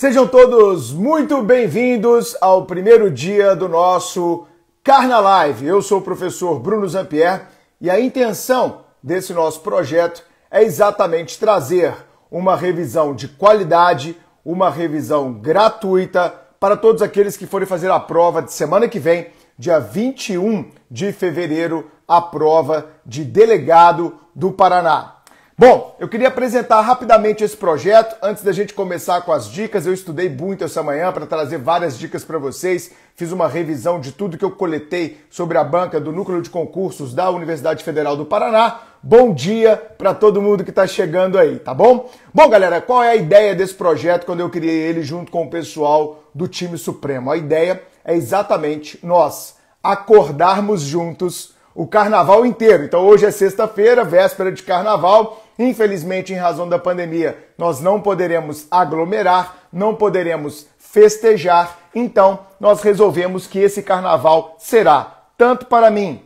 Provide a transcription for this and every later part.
Sejam todos muito bem-vindos ao primeiro dia do nosso Carna Live. Eu sou o professor Bruno Zampier e a intenção desse nosso projeto é exatamente trazer uma revisão de qualidade, uma revisão gratuita para todos aqueles que forem fazer a prova de semana que vem, dia 21 de fevereiro, a prova de delegado do Paraná. Bom, eu queria apresentar rapidamente esse projeto. Antes da gente começar com as dicas, eu estudei muito essa manhã para trazer várias dicas para vocês. Fiz uma revisão de tudo que eu coletei sobre a banca do Núcleo de Concursos da Universidade Federal do Paraná. Bom dia para todo mundo que está chegando aí, tá bom? Bom, galera, qual é a ideia desse projeto quando eu criei ele junto com o pessoal do time Supremo? A ideia é exatamente nós acordarmos juntos o carnaval inteiro. Então hoje é sexta-feira, véspera de carnaval Infelizmente, em razão da pandemia, nós não poderemos aglomerar, não poderemos festejar, então nós resolvemos que esse carnaval será, tanto para mim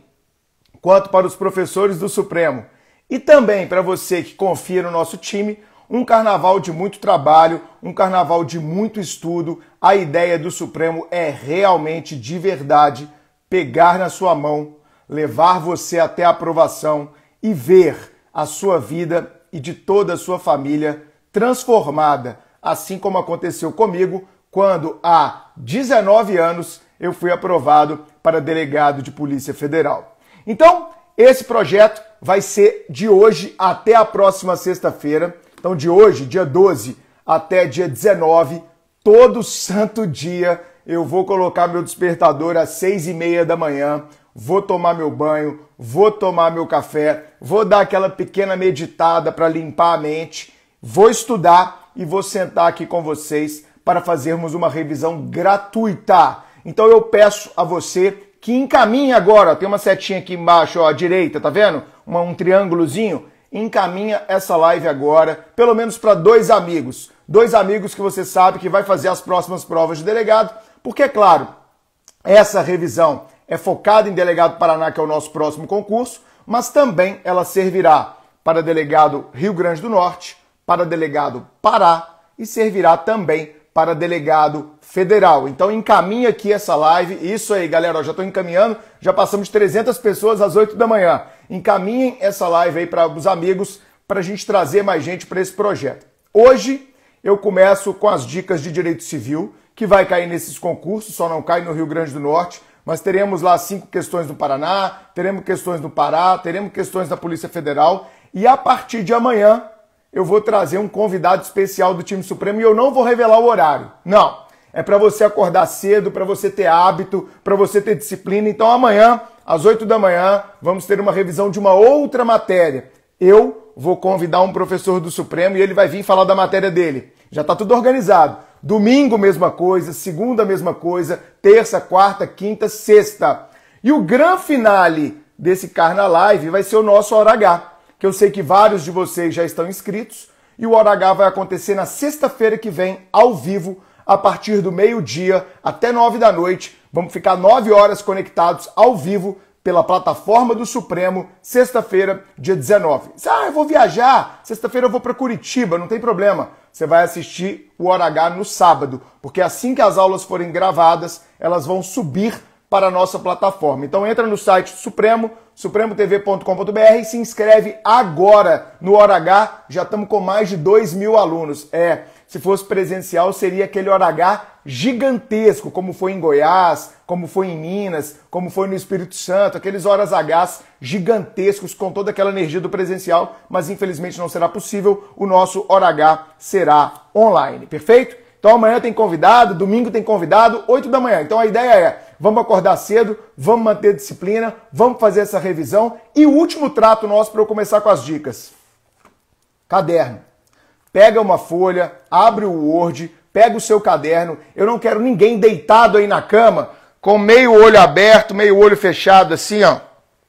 quanto para os professores do Supremo e também para você que confia no nosso time, um carnaval de muito trabalho, um carnaval de muito estudo. A ideia do Supremo é realmente de verdade pegar na sua mão, levar você até a aprovação e ver a sua vida e de toda a sua família transformada, assim como aconteceu comigo quando, há 19 anos, eu fui aprovado para delegado de Polícia Federal. Então, esse projeto vai ser de hoje até a próxima sexta-feira. Então, de hoje, dia 12, até dia 19, todo santo dia, eu vou colocar meu despertador às seis e meia da manhã vou tomar meu banho, vou tomar meu café, vou dar aquela pequena meditada para limpar a mente, vou estudar e vou sentar aqui com vocês para fazermos uma revisão gratuita. Então eu peço a você que encaminhe agora, tem uma setinha aqui embaixo ó, à direita, tá vendo? Uma, um triângulozinho. Encaminha essa live agora, pelo menos para dois amigos. Dois amigos que você sabe que vai fazer as próximas provas de delegado, porque, é claro, essa revisão é focada em Delegado Paraná, que é o nosso próximo concurso, mas também ela servirá para delegado Rio Grande do Norte, para delegado Pará e servirá também para delegado federal. Então encaminha aqui essa live. Isso aí, galera, já estou encaminhando. Já passamos 300 pessoas às 8 da manhã. Encaminhem essa live aí para os amigos para a gente trazer mais gente para esse projeto. Hoje eu começo com as dicas de direito civil que vai cair nesses concursos, só não cai no Rio Grande do Norte, nós teremos lá cinco questões no Paraná, teremos questões no Pará, teremos questões da Polícia Federal. E a partir de amanhã eu vou trazer um convidado especial do time Supremo e eu não vou revelar o horário. Não. É para você acordar cedo, para você ter hábito, para você ter disciplina. Então amanhã, às 8 da manhã, vamos ter uma revisão de uma outra matéria. Eu vou convidar um professor do Supremo e ele vai vir falar da matéria dele. Já está tudo organizado. Domingo, mesma coisa. Segunda, mesma coisa. Terça, quarta, quinta, sexta. E o grande finale desse Carna Live vai ser o nosso Hora H, que eu sei que vários de vocês já estão inscritos. E o Hora H vai acontecer na sexta-feira que vem, ao vivo, a partir do meio-dia até nove da noite. Vamos ficar nove horas conectados ao vivo pela plataforma do Supremo, sexta-feira, dia 19. Ah, eu vou viajar, sexta-feira eu vou para Curitiba, não tem problema você vai assistir o Hora H no sábado, porque assim que as aulas forem gravadas, elas vão subir para a nossa plataforma. Então entra no site do Supremo, supremotv.com.br e se inscreve agora no Hora H. Já estamos com mais de 2 mil alunos. É, se fosse presencial, seria aquele H gigantesco, como foi em Goiás, como foi em Minas, como foi no Espírito Santo, aqueles horas H gigantescos com toda aquela energia do presencial, mas infelizmente não será possível. O nosso hora H será online, perfeito? Então amanhã tem convidado, domingo tem convidado, 8 da manhã. Então a ideia é, vamos acordar cedo, vamos manter disciplina, vamos fazer essa revisão e o último trato nosso para eu começar com as dicas. Caderno pega uma folha, abre o Word, pega o seu caderno. Eu não quero ninguém deitado aí na cama com meio olho aberto, meio olho fechado, assim, ó.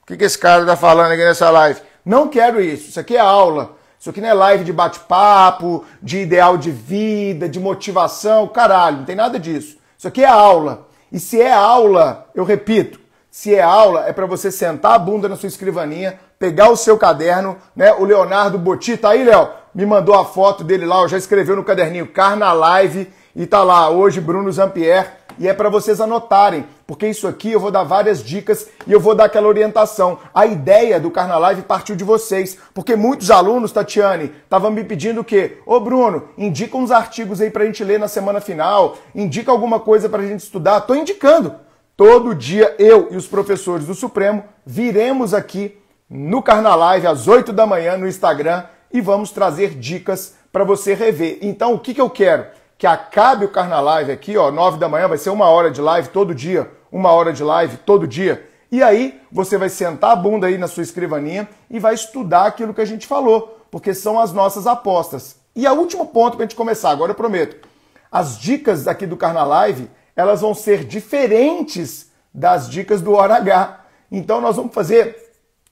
O que, que esse cara tá falando aqui nessa live? Não quero isso. Isso aqui é aula. Isso aqui não é live de bate-papo, de ideal de vida, de motivação. Caralho, não tem nada disso. Isso aqui é aula. E se é aula, eu repito, se é aula, é para você sentar a bunda na sua escrivaninha, pegar o seu caderno, né? O Leonardo Botti tá aí, Léo? me mandou a foto dele lá, já escreveu no caderninho Carna Live e tá lá hoje Bruno Zampier e é para vocês anotarem, porque isso aqui eu vou dar várias dicas e eu vou dar aquela orientação. A ideia do Carna Live partiu de vocês, porque muitos alunos, Tatiane, estavam me pedindo o quê? Ô Bruno, indica uns artigos aí pra gente ler na semana final, indica alguma coisa pra gente estudar. Tô indicando. Todo dia eu e os professores do Supremo viremos aqui no Carna Live às 8 da manhã no Instagram e vamos trazer dicas para você rever. Então, o que, que eu quero? Que acabe o Carna Live aqui, ó, 9 da manhã, vai ser uma hora de live todo dia, uma hora de live todo dia. E aí, você vai sentar a bunda aí na sua escrivaninha e vai estudar aquilo que a gente falou, porque são as nossas apostas. E o último ponto para a gente começar, agora eu prometo. As dicas aqui do Carna Live, elas vão ser diferentes das dicas do Hora H. Então nós vamos fazer,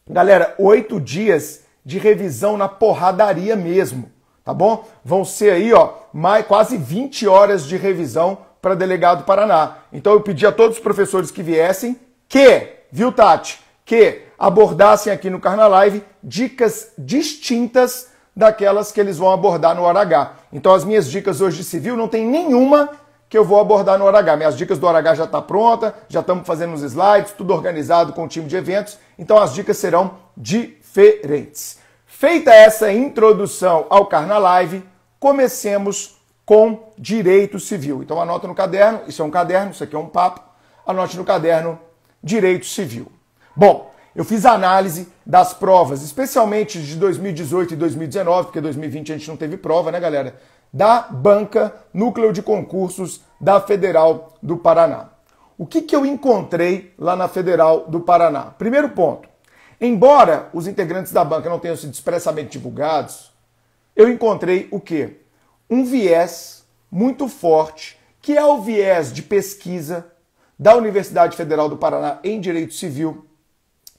galera, oito dias de revisão na porradaria mesmo, tá bom? Vão ser aí, ó, mais, quase 20 horas de revisão para delegado Paraná. Então eu pedi a todos os professores que viessem que, viu, Tati, que abordassem aqui no Carna Live dicas distintas daquelas que eles vão abordar no hora H. Então as minhas dicas hoje de civil não tem nenhuma que eu vou abordar no hora H. Minhas dicas do hora H já está pronta, já estamos fazendo os slides, tudo organizado com o time de eventos. Então as dicas serão de diferentes. Feita essa introdução ao Carnalive, comecemos com direito civil. Então anota no caderno, isso é um caderno, isso aqui é um papo, anote no caderno direito civil. Bom, eu fiz a análise das provas, especialmente de 2018 e 2019, porque 2020 a gente não teve prova, né, galera? Da banca Núcleo de Concursos da Federal do Paraná. O que, que eu encontrei lá na Federal do Paraná? Primeiro ponto, Embora os integrantes da banca não tenham sido expressamente divulgados, eu encontrei o quê? Um viés muito forte, que é o viés de pesquisa da Universidade Federal do Paraná em Direito Civil,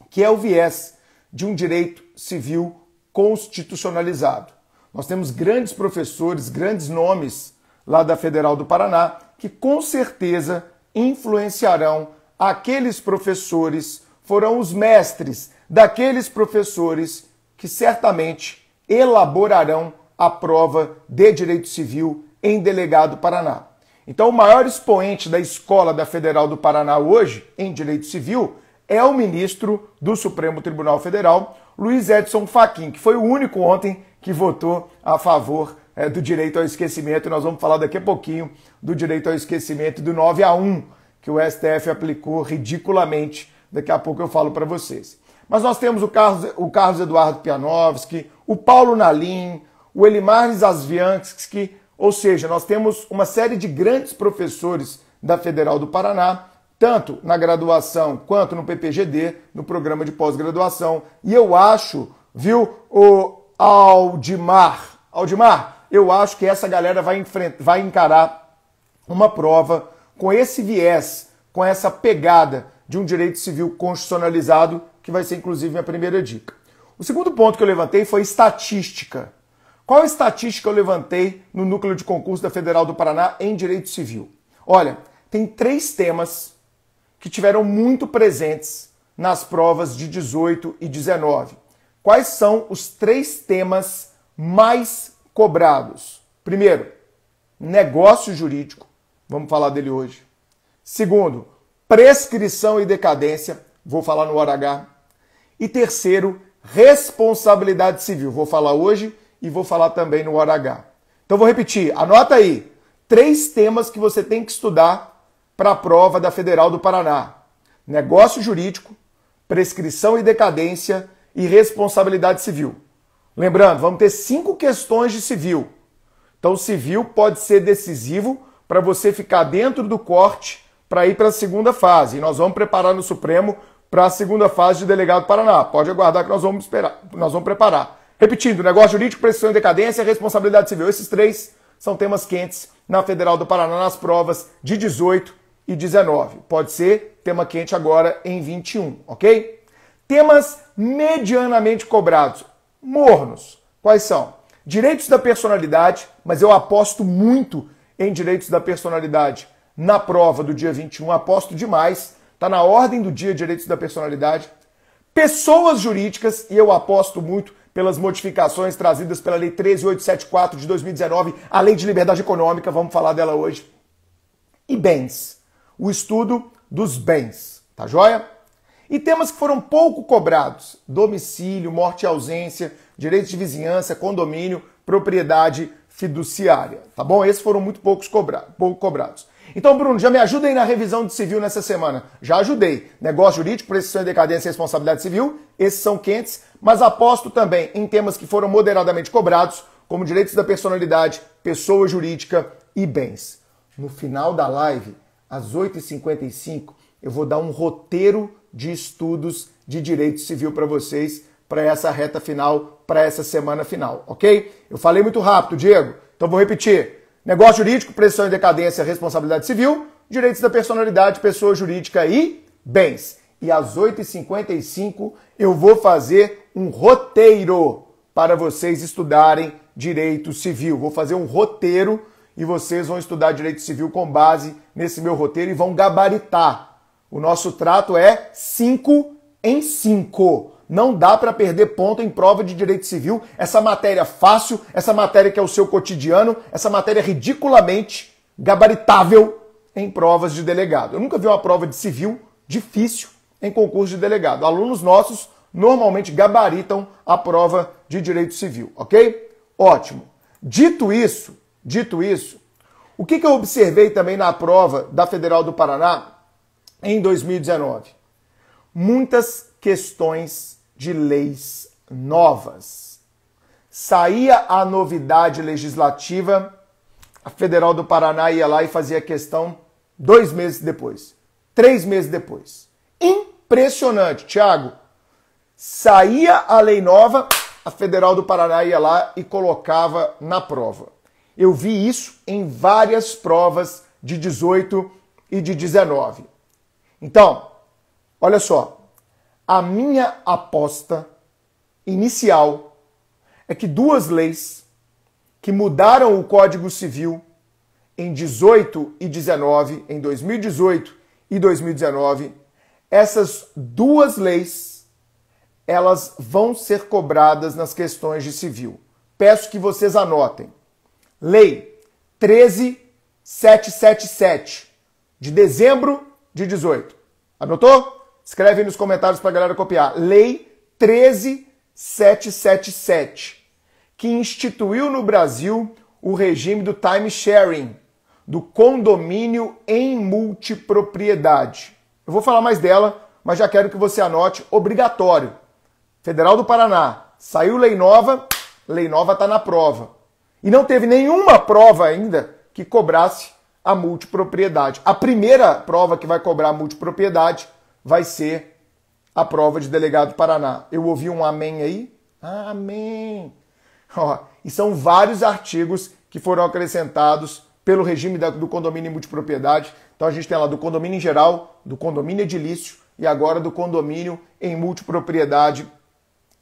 que é o viés de um direito civil constitucionalizado. Nós temos grandes professores, grandes nomes lá da Federal do Paraná, que com certeza influenciarão aqueles professores, foram os mestres daqueles professores que certamente elaborarão a prova de direito civil em Delegado Paraná. Então, o maior expoente da Escola da Federal do Paraná hoje em direito civil é o ministro do Supremo Tribunal Federal, Luiz Edson Fachin, que foi o único ontem que votou a favor é, do direito ao esquecimento. Nós vamos falar daqui a pouquinho do direito ao esquecimento do 9 a 1 que o STF aplicou ridiculamente. Daqui a pouco eu falo para vocês. Mas nós temos o Carlos, o Carlos Eduardo Pianovski, o Paulo Nalim, o Elimar Zasvianski, ou seja, nós temos uma série de grandes professores da Federal do Paraná, tanto na graduação quanto no PPGD, no programa de pós-graduação. E eu acho, viu, o Aldimar, Aldimar, eu acho que essa galera vai, enfrentar, vai encarar uma prova com esse viés, com essa pegada de um direito civil constitucionalizado que vai ser inclusive minha primeira dica. O segundo ponto que eu levantei foi estatística. Qual estatística eu levantei no núcleo de concurso da Federal do Paraná em Direito Civil? Olha, tem três temas que tiveram muito presentes nas provas de 18 e 19. Quais são os três temas mais cobrados? Primeiro, negócio jurídico. Vamos falar dele hoje. Segundo, prescrição e decadência. Vou falar no hora H. E terceiro, responsabilidade civil. Vou falar hoje e vou falar também no Hora H. Então vou repetir, anota aí. Três temas que você tem que estudar para a prova da Federal do Paraná: negócio jurídico, prescrição e decadência e responsabilidade civil. Lembrando, vamos ter cinco questões de civil. Então, civil pode ser decisivo para você ficar dentro do corte para ir para a segunda fase. E nós vamos preparar no Supremo para a segunda fase de delegado do Paraná. Pode aguardar que nós vamos esperar, nós vamos preparar. Repetindo, negócio jurídico, pressão em decadência, responsabilidade civil. Esses três são temas quentes na Federal do Paraná nas provas de 18 e 19. Pode ser tema quente agora em 21, ok? Temas medianamente cobrados, mornos. Quais são? Direitos da personalidade, mas eu aposto muito em direitos da personalidade na prova do dia 21, aposto demais. Está na ordem do dia direitos da personalidade. Pessoas jurídicas, e eu aposto muito pelas modificações trazidas pela Lei 13874 de 2019, a Lei de Liberdade Econômica, vamos falar dela hoje. E bens. O estudo dos bens. Tá joia? E temas que foram pouco cobrados: domicílio, morte e ausência, direitos de vizinhança, condomínio, propriedade fiduciária. Tá bom? Esses foram muito poucos pouco cobrados. Então, Bruno, já me ajudem na revisão de civil nessa semana. Já ajudei. Negócio jurídico, prescrição e decadência e responsabilidade civil, esses são quentes, mas aposto também em temas que foram moderadamente cobrados, como direitos da personalidade, pessoa jurídica e bens. No final da live, às 8h55, eu vou dar um roteiro de estudos de direito civil para vocês, para essa reta final, para essa semana final, ok? Eu falei muito rápido, Diego, então vou repetir. Negócio jurídico, pressão e decadência, responsabilidade civil, direitos da personalidade, pessoa jurídica e bens. E às 8h55 eu vou fazer um roteiro para vocês estudarem direito civil. Vou fazer um roteiro e vocês vão estudar direito civil com base nesse meu roteiro e vão gabaritar. O nosso trato é 5 em 5. Não dá para perder ponto em prova de direito civil. Essa matéria fácil, essa matéria que é o seu cotidiano, essa matéria ridiculamente gabaritável em provas de delegado. Eu nunca vi uma prova de civil difícil em concurso de delegado. Alunos nossos normalmente gabaritam a prova de direito civil, ok? Ótimo. Dito isso, dito isso, o que, que eu observei também na prova da Federal do Paraná em 2019? Muitas questões de leis novas. Saía a novidade legislativa, a Federal do Paraná ia lá e fazia questão dois meses depois, três meses depois. Impressionante, Thiago. Saía a lei nova, a Federal do Paraná ia lá e colocava na prova. Eu vi isso em várias provas de 18 e de 19. Então, olha só, a minha aposta inicial é que duas leis que mudaram o Código Civil em 18 e 19, em 2018 e 2019, essas duas leis elas vão ser cobradas nas questões de civil. Peço que vocês anotem. Lei 13777 de dezembro de 18. Anotou? Escreve aí nos comentários para a galera copiar. Lei 13777, que instituiu no Brasil o regime do time sharing, do condomínio em multipropriedade. Eu vou falar mais dela, mas já quero que você anote obrigatório. Federal do Paraná, saiu lei nova, lei nova está na prova. E não teve nenhuma prova ainda que cobrasse a multipropriedade. A primeira prova que vai cobrar a multipropriedade vai ser a prova de delegado Paraná. Eu ouvi um amém aí? Ah, amém! Ó, e são vários artigos que foram acrescentados pelo regime do condomínio em multipropriedade. Então a gente tem lá do condomínio em geral, do condomínio edilício e agora do condomínio em multipropriedade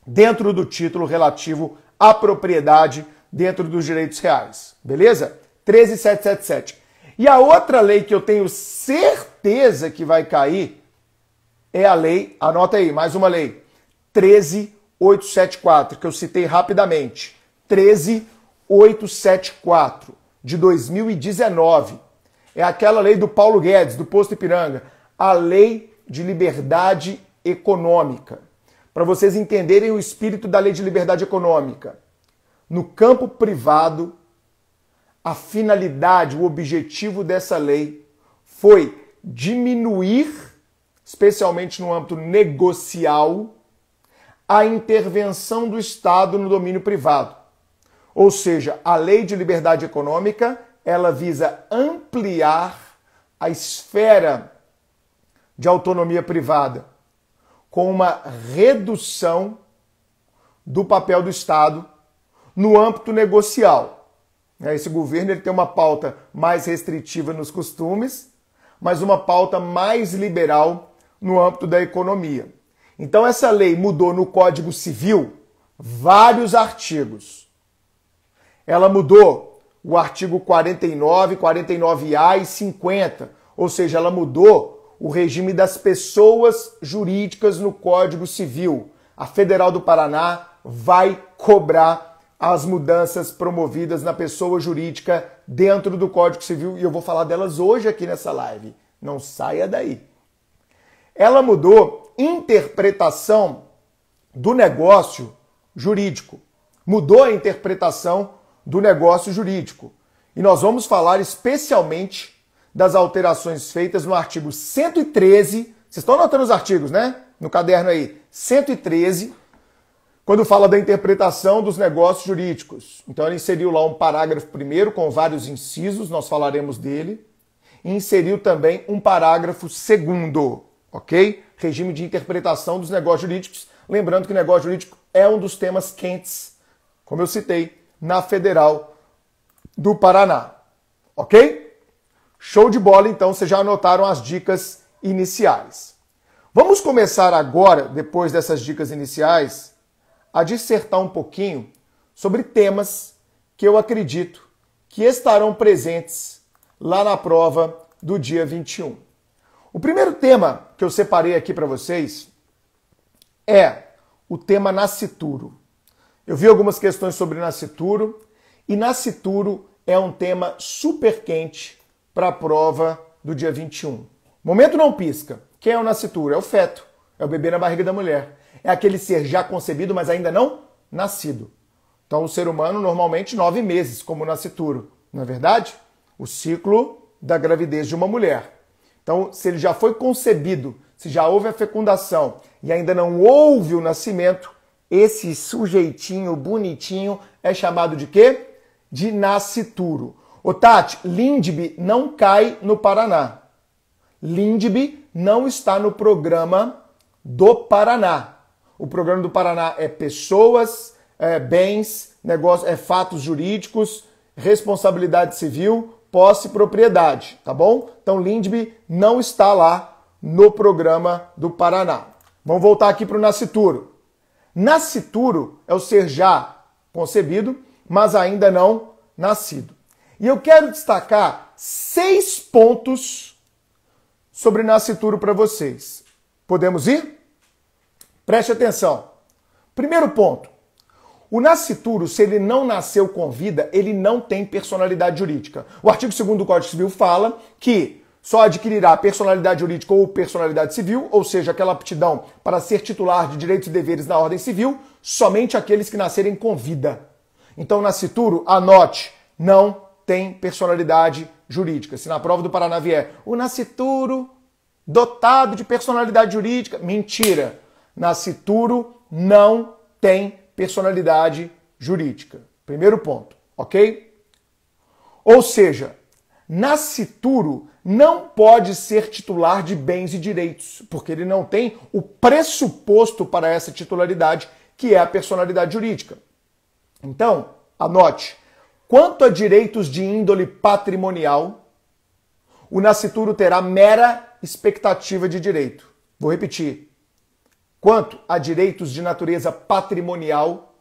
dentro do título relativo à propriedade dentro dos direitos reais. Beleza? 13777. E a outra lei que eu tenho certeza que vai cair é a lei, anota aí, mais uma lei, 13874, que eu citei rapidamente. 13874 de 2019. É aquela lei do Paulo Guedes, do Posto Ipiranga, a lei de liberdade econômica. Para vocês entenderem o espírito da lei de liberdade econômica. No campo privado, a finalidade, o objetivo dessa lei foi diminuir especialmente no âmbito negocial, a intervenção do Estado no domínio privado. Ou seja, a lei de liberdade econômica, ela visa ampliar a esfera de autonomia privada com uma redução do papel do Estado no âmbito negocial. Né, esse governo ele tem uma pauta mais restritiva nos costumes, mas uma pauta mais liberal no âmbito da economia. Então, essa lei mudou no Código Civil vários artigos. Ela mudou o artigo 49, 49A e 50, ou seja, ela mudou o regime das pessoas jurídicas no Código Civil. A Federal do Paraná vai cobrar as mudanças promovidas na pessoa jurídica dentro do Código Civil e eu vou falar delas hoje aqui nessa live. Não saia daí ela mudou interpretação do negócio jurídico. Mudou a interpretação do negócio jurídico. E nós vamos falar especialmente das alterações feitas no artigo 113. Vocês estão anotando os artigos, né? No caderno aí. 113, quando fala da interpretação dos negócios jurídicos. Então, ele inseriu lá um parágrafo primeiro com vários incisos, nós falaremos dele. E inseriu também um parágrafo segundo ok? Regime de interpretação dos negócios jurídicos. Lembrando que negócio jurídico é um dos temas quentes, como eu citei, na Federal do Paraná, ok? Show de bola, então, vocês já anotaram as dicas iniciais. Vamos começar agora, depois dessas dicas iniciais, a dissertar um pouquinho sobre temas que eu acredito que estarão presentes lá na prova do dia 21. O primeiro tema que eu separei aqui para vocês é o tema nascituro. Eu vi algumas questões sobre nascituro e nascituro é um tema super quente para a prova do dia 21. Momento não pisca. Quem é o nascituro? É o feto, é o bebê na barriga da mulher. É aquele ser já concebido, mas ainda não nascido. Então, o ser humano normalmente nove meses como nascituro, não é verdade? O ciclo da gravidez de uma mulher. Então, se ele já foi concebido, se já houve a fecundação e ainda não houve o nascimento, esse sujeitinho bonitinho é chamado de quê? De nascituro. O Tati, Lindbe não cai no Paraná. Lindbe não está no programa do Paraná. O programa do Paraná é pessoas, é, bens, negócio, é fatos jurídicos, responsabilidade civil, posse e propriedade, tá bom? Então Lindby não está lá no programa do Paraná. Vamos voltar aqui para o nascituro. Nascituro é o ser já concebido, mas ainda não nascido. E eu quero destacar seis pontos sobre nascituro para vocês. Podemos ir? Preste atenção. Primeiro ponto: o nascituro, se ele não nasceu com vida, ele não tem personalidade jurídica. O artigo 2 do Código Civil fala que só adquirirá personalidade jurídica ou personalidade civil, ou seja, aquela aptidão para ser titular de direitos e deveres na ordem civil, somente aqueles que nascerem com vida. Então, nascituro, anote, não tem personalidade jurídica. Se na prova do Paraná vier o nascituro dotado de personalidade jurídica, mentira. Nascituro não tem personalidade jurídica. Primeiro ponto, ok? Ou seja, nascituro não pode ser titular de bens e direitos, porque ele não tem o pressuposto para essa titularidade, que é a personalidade jurídica. Então, anote: quanto a direitos de índole patrimonial, o nascituro terá mera expectativa de direito. Vou repetir: Quanto a direitos de natureza patrimonial,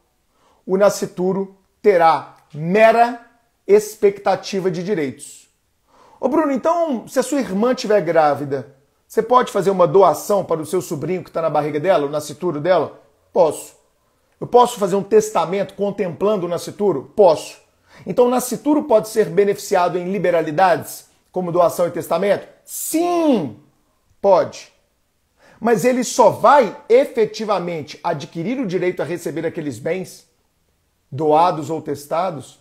o nascituro terá mera expectativa de direitos. Ô Bruno, então, se a sua irmã estiver grávida, você pode fazer uma doação para o seu sobrinho que está na barriga dela, o nascituro dela? Posso. Eu posso fazer um testamento contemplando o nascituro? Posso. Então, o nascituro pode ser beneficiado em liberalidades, como doação e testamento? Sim, pode mas ele só vai efetivamente adquirir o direito a receber aqueles bens, doados ou testados,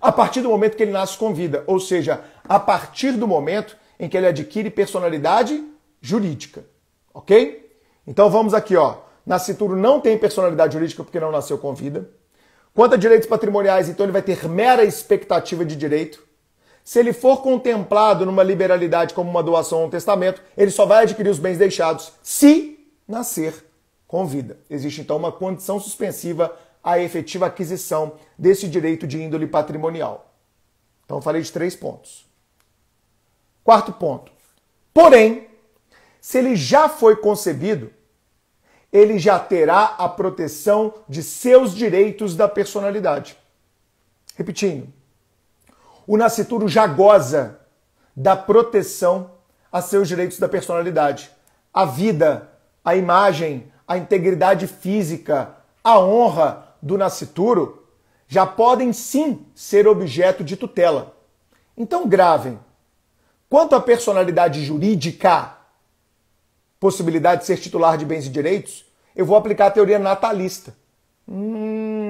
a partir do momento que ele nasce com vida, ou seja, a partir do momento em que ele adquire personalidade jurídica. Ok? Então vamos aqui, ó. Nascituro não tem personalidade jurídica porque não nasceu com vida. Quanto a direitos patrimoniais, então ele vai ter mera expectativa de direito. Se ele for contemplado numa liberalidade como uma doação ou um testamento, ele só vai adquirir os bens deixados se nascer com vida. Existe então uma condição suspensiva à efetiva aquisição desse direito de índole patrimonial. Então falei de três pontos. Quarto ponto. Porém, se ele já foi concebido, ele já terá a proteção de seus direitos da personalidade. Repetindo, o nascituro já goza da proteção a seus direitos da personalidade. A vida, a imagem, a integridade física, a honra do nascituro já podem sim ser objeto de tutela. Então gravem. Quanto à personalidade jurídica, possibilidade de ser titular de bens e direitos, eu vou aplicar a teoria natalista. Hum,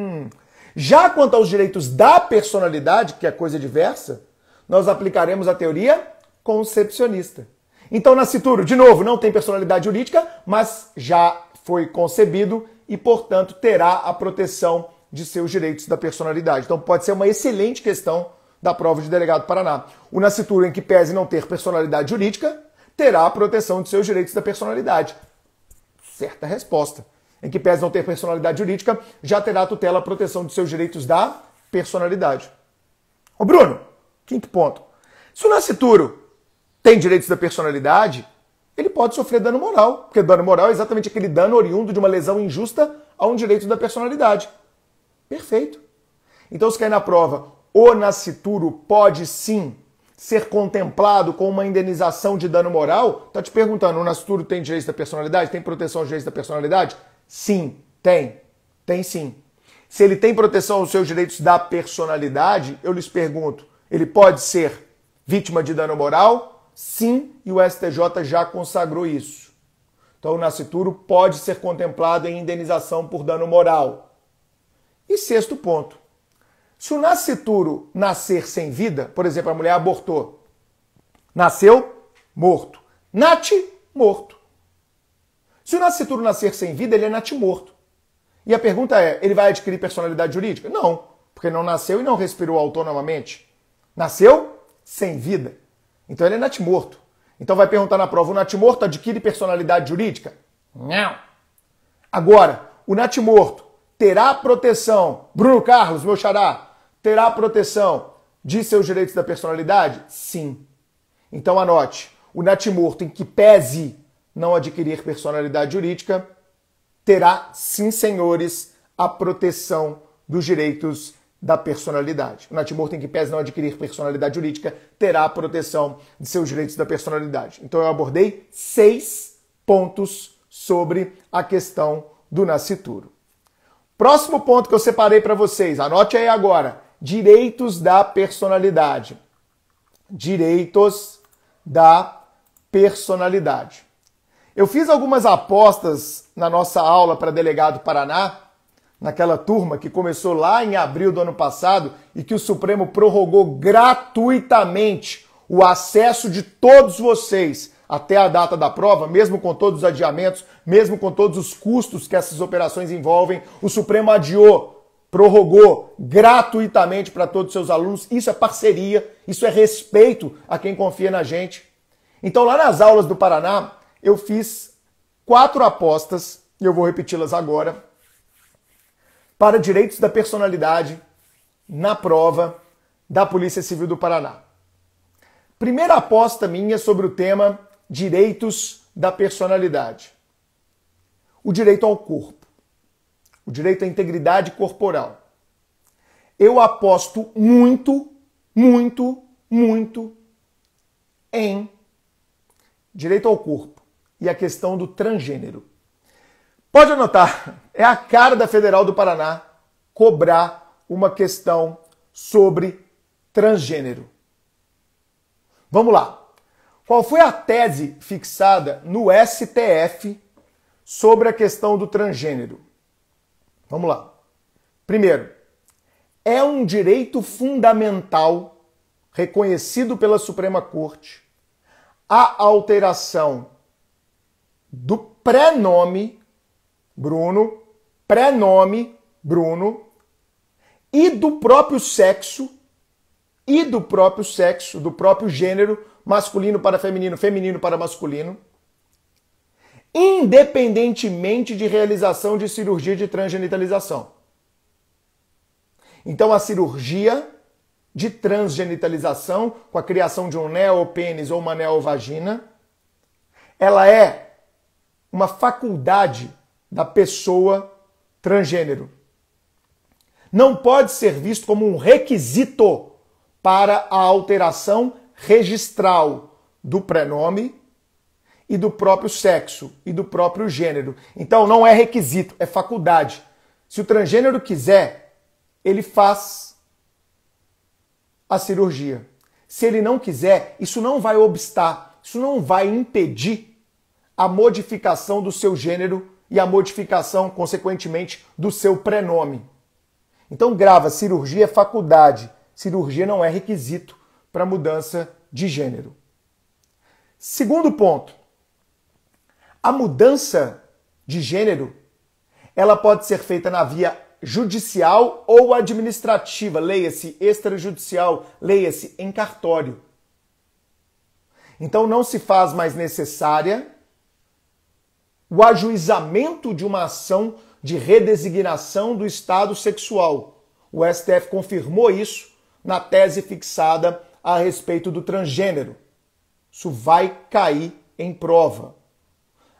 já quanto aos direitos da personalidade, que é coisa diversa, nós aplicaremos a teoria concepcionista. Então, nascituro, de novo, não tem personalidade jurídica, mas já foi concebido e, portanto, terá a proteção de seus direitos da personalidade. Então, pode ser uma excelente questão da prova de delegado Paraná. O nascituro em que pese não ter personalidade jurídica terá a proteção de seus direitos da personalidade. Certa resposta em que pese não ter personalidade jurídica, já terá tutela a proteção de seus direitos da personalidade. Ô Bruno, quinto ponto. Se o nascituro tem direitos da personalidade, ele pode sofrer dano moral, porque dano moral é exatamente aquele dano oriundo de uma lesão injusta a um direito da personalidade. Perfeito. Então, se cair na prova, o nascituro pode sim ser contemplado com uma indenização de dano moral? Tá te perguntando, o nascituro tem direito da personalidade? Tem proteção aos direitos da personalidade? Sim, tem. Tem sim. Se ele tem proteção aos seus direitos da personalidade, eu lhes pergunto, ele pode ser vítima de dano moral? Sim, e o STJ já consagrou isso. Então o nascituro pode ser contemplado em indenização por dano moral. E sexto ponto. Se o nascituro nascer sem vida, por exemplo, a mulher abortou, nasceu morto. Nate, morto. Se o nascituro nascer sem vida, ele é natimorto. E a pergunta é: ele vai adquirir personalidade jurídica? Não, porque não nasceu e não respirou autonomamente. Nasceu sem vida. Então ele é natimorto. Então vai perguntar na prova: o natimorto adquire personalidade jurídica? Não. Agora, o natimorto terá proteção, Bruno Carlos, meu xará, terá proteção de seus direitos da personalidade? Sim. Então anote: o natimorto em que pese não adquirir personalidade jurídica, terá, sim, senhores, a proteção dos direitos da personalidade. O natimorto em que pese não adquirir personalidade jurídica terá a proteção de seus direitos da personalidade. Então eu abordei seis pontos sobre a questão do nascituro. Próximo ponto que eu separei para vocês, anote aí agora: direitos da personalidade. Direitos da personalidade. Eu fiz algumas apostas na nossa aula para delegado Paraná, naquela turma que começou lá em abril do ano passado e que o Supremo prorrogou gratuitamente o acesso de todos vocês até a data da prova, mesmo com todos os adiamentos, mesmo com todos os custos que essas operações envolvem, o Supremo adiou, prorrogou gratuitamente para todos os seus alunos. Isso é parceria, isso é respeito a quem confia na gente. Então, lá nas aulas do Paraná, eu fiz quatro apostas, e eu vou repeti-las agora, para direitos da personalidade na prova da Polícia Civil do Paraná. Primeira aposta minha sobre o tema direitos da personalidade. O direito ao corpo, o direito à integridade corporal. Eu aposto muito, muito, muito em direito ao corpo e a questão do transgênero. Pode anotar, é a cara da Federal do Paraná cobrar uma questão sobre transgênero. Vamos lá. Qual foi a tese fixada no STF sobre a questão do transgênero? Vamos lá. Primeiro, é um direito fundamental reconhecido pela Suprema Corte a alteração do prenome Bruno, prenome Bruno e do próprio sexo e do próprio sexo, do próprio gênero, masculino para feminino, feminino para masculino, independentemente de realização de cirurgia de transgenitalização. Então a cirurgia de transgenitalização, com a criação de um neopênis ou uma neovagina, ela é uma faculdade da pessoa transgênero. Não pode ser visto como um requisito para a alteração registral do prenome e do próprio sexo e do próprio gênero. Então não é requisito, é faculdade. Se o transgênero quiser, ele faz a cirurgia. Se ele não quiser, isso não vai obstar, isso não vai impedir a modificação do seu gênero e a modificação, consequentemente, do seu prenome. Então, grava: cirurgia é faculdade, cirurgia não é requisito para mudança de gênero. Segundo ponto: a mudança de gênero ela pode ser feita na via judicial ou administrativa, leia-se extrajudicial, leia-se em cartório. Então não se faz mais necessária o ajuizamento de uma ação de redesignação do estado sexual. O STF confirmou isso na tese fixada a respeito do transgênero. Isso vai cair em prova.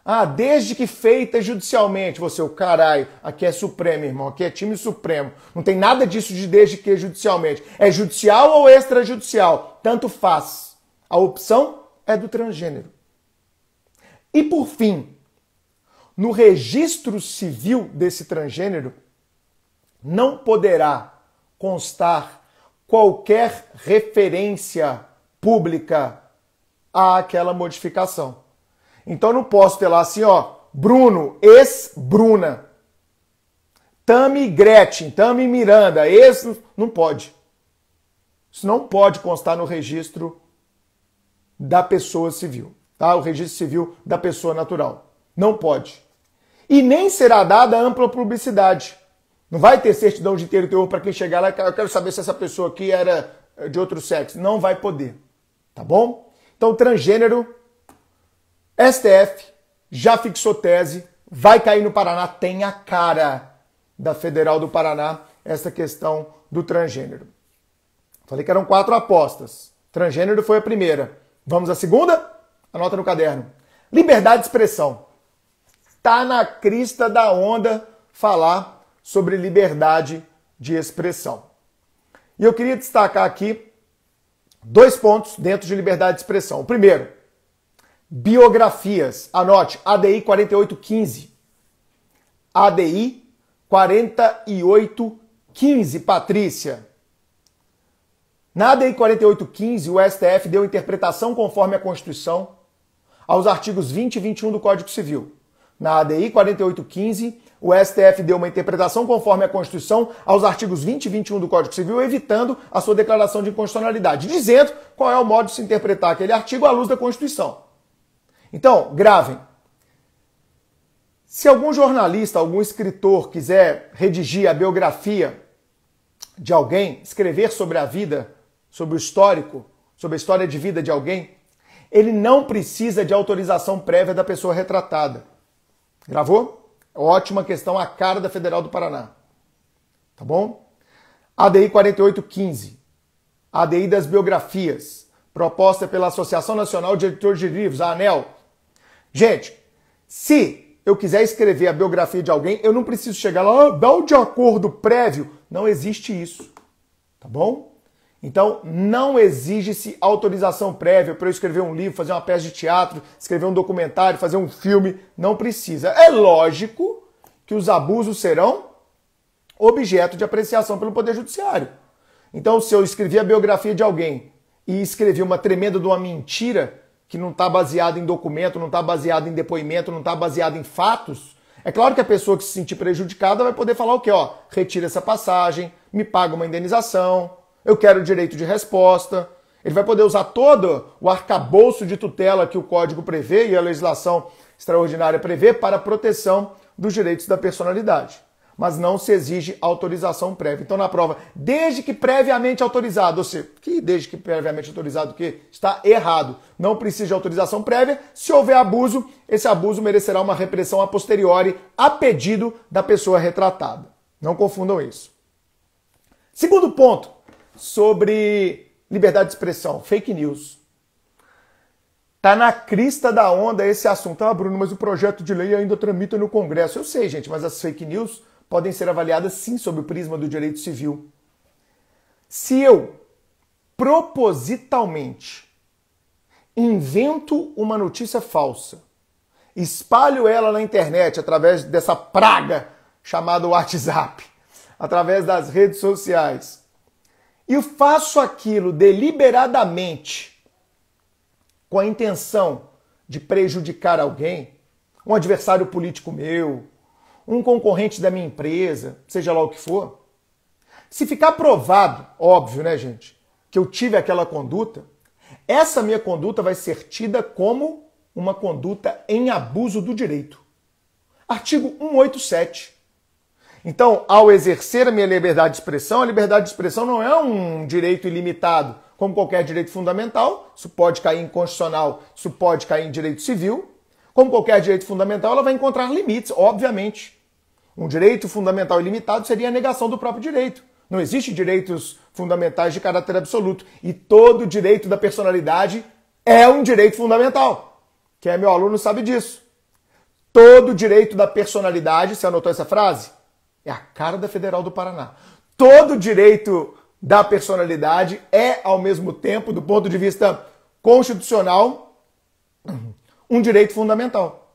Ah, desde que feita judicialmente, você, o caralho, aqui é Supremo, irmão, aqui é time Supremo. Não tem nada disso de desde que judicialmente. É judicial ou extrajudicial? Tanto faz. A opção é do transgênero. E por fim, no registro civil desse transgênero não poderá constar qualquer referência pública àquela modificação. Então não posso ter lá assim, ó, Bruno, ex-Bruna. Tami Gretchen, Tami Miranda, ex. Não pode. Isso não pode constar no registro da pessoa civil, tá? O registro civil da pessoa natural. Não pode e nem será dada ampla publicidade. Não vai ter certidão de ter teor para quem chegar lá. Eu quero saber se essa pessoa aqui era eh, de outro sexo. Não vai poder. Tá bom? Então, transgênero, STF já fixou tese, vai cair no Paraná, tem a cara da Federal do Paraná essa questão do transgênero. Falei que eram quatro apostas. Transgênero foi a primeira. Vamos à segunda? Anota no caderno. Liberdade de expressão tá na crista da onda falar sobre liberdade de expressão. E eu queria destacar aqui dois pontos dentro de liberdade de expressão. O primeiro, biografias. Anote, ADI 4815. ADI 4815, Patrícia. Na ADI 4815, o STF deu interpretação conforme a Constituição aos artigos 20 e 21 do Código Civil. Na ADI 4815, o STF deu uma interpretação conforme a Constituição aos artigos 20 e 21 do Código Civil, evitando a sua declaração de inconstitucionalidade, dizendo qual é o modo de se interpretar aquele artigo à luz da Constituição. Então, gravem. Se algum jornalista, algum escritor quiser redigir a biografia de alguém, escrever sobre a vida, sobre o histórico, sobre a história de vida de alguém, ele não precisa de autorização prévia da pessoa retratada. Gravou? Ótima questão, a cara da Federal do Paraná. Tá bom? ADI 4815. ADI das biografias. Proposta pela Associação Nacional de Editores de Livros, a ANEL. Gente, se eu quiser escrever a biografia de alguém, eu não preciso chegar lá, ah, dá o de acordo prévio. Não existe isso. Tá bom? Então, não exige-se autorização prévia para eu escrever um livro, fazer uma peça de teatro, escrever um documentário, fazer um filme. Não precisa. É lógico que os abusos serão objeto de apreciação pelo Poder Judiciário. Então, se eu escrevi a biografia de alguém e escrevi uma tremenda de uma mentira que não está baseada em documento, não está baseada em depoimento, não está baseada em fatos, é claro que a pessoa que se sentir prejudicada vai poder falar o quê? Ó, retira essa passagem, me paga uma indenização, eu quero o direito de resposta. Ele vai poder usar todo o arcabouço de tutela que o código prevê e a legislação extraordinária prevê para proteção dos direitos da personalidade. Mas não se exige autorização prévia. Então, na prova, desde que previamente autorizado, ou seja, que desde que previamente autorizado, que está errado, não precisa de autorização prévia. Se houver abuso, esse abuso merecerá uma repressão a posteriori, a pedido da pessoa retratada. Não confundam isso. Segundo ponto, sobre liberdade de expressão, fake news. Tá na crista da onda esse assunto. Ah, Bruno, mas o projeto de lei ainda tramita no Congresso. Eu sei, gente, mas as fake news podem ser avaliadas sim sob o prisma do direito civil. Se eu propositalmente invento uma notícia falsa, espalho ela na internet através dessa praga chamada WhatsApp, através das redes sociais, e faço aquilo deliberadamente com a intenção de prejudicar alguém, um adversário político meu, um concorrente da minha empresa, seja lá o que for, se ficar provado, óbvio, né, gente, que eu tive aquela conduta, essa minha conduta vai ser tida como uma conduta em abuso do direito. Artigo 187 então, ao exercer a minha liberdade de expressão, a liberdade de expressão não é um direito ilimitado, como qualquer direito fundamental, isso pode cair em constitucional, isso pode cair em direito civil. Como qualquer direito fundamental, ela vai encontrar limites, obviamente. Um direito fundamental ilimitado seria a negação do próprio direito. Não existe direitos fundamentais de caráter absoluto. E todo direito da personalidade é um direito fundamental. Quem é meu aluno sabe disso. Todo direito da personalidade, você anotou essa frase? É a cara da Federal do Paraná. Todo direito da personalidade é, ao mesmo tempo, do ponto de vista constitucional, um direito fundamental.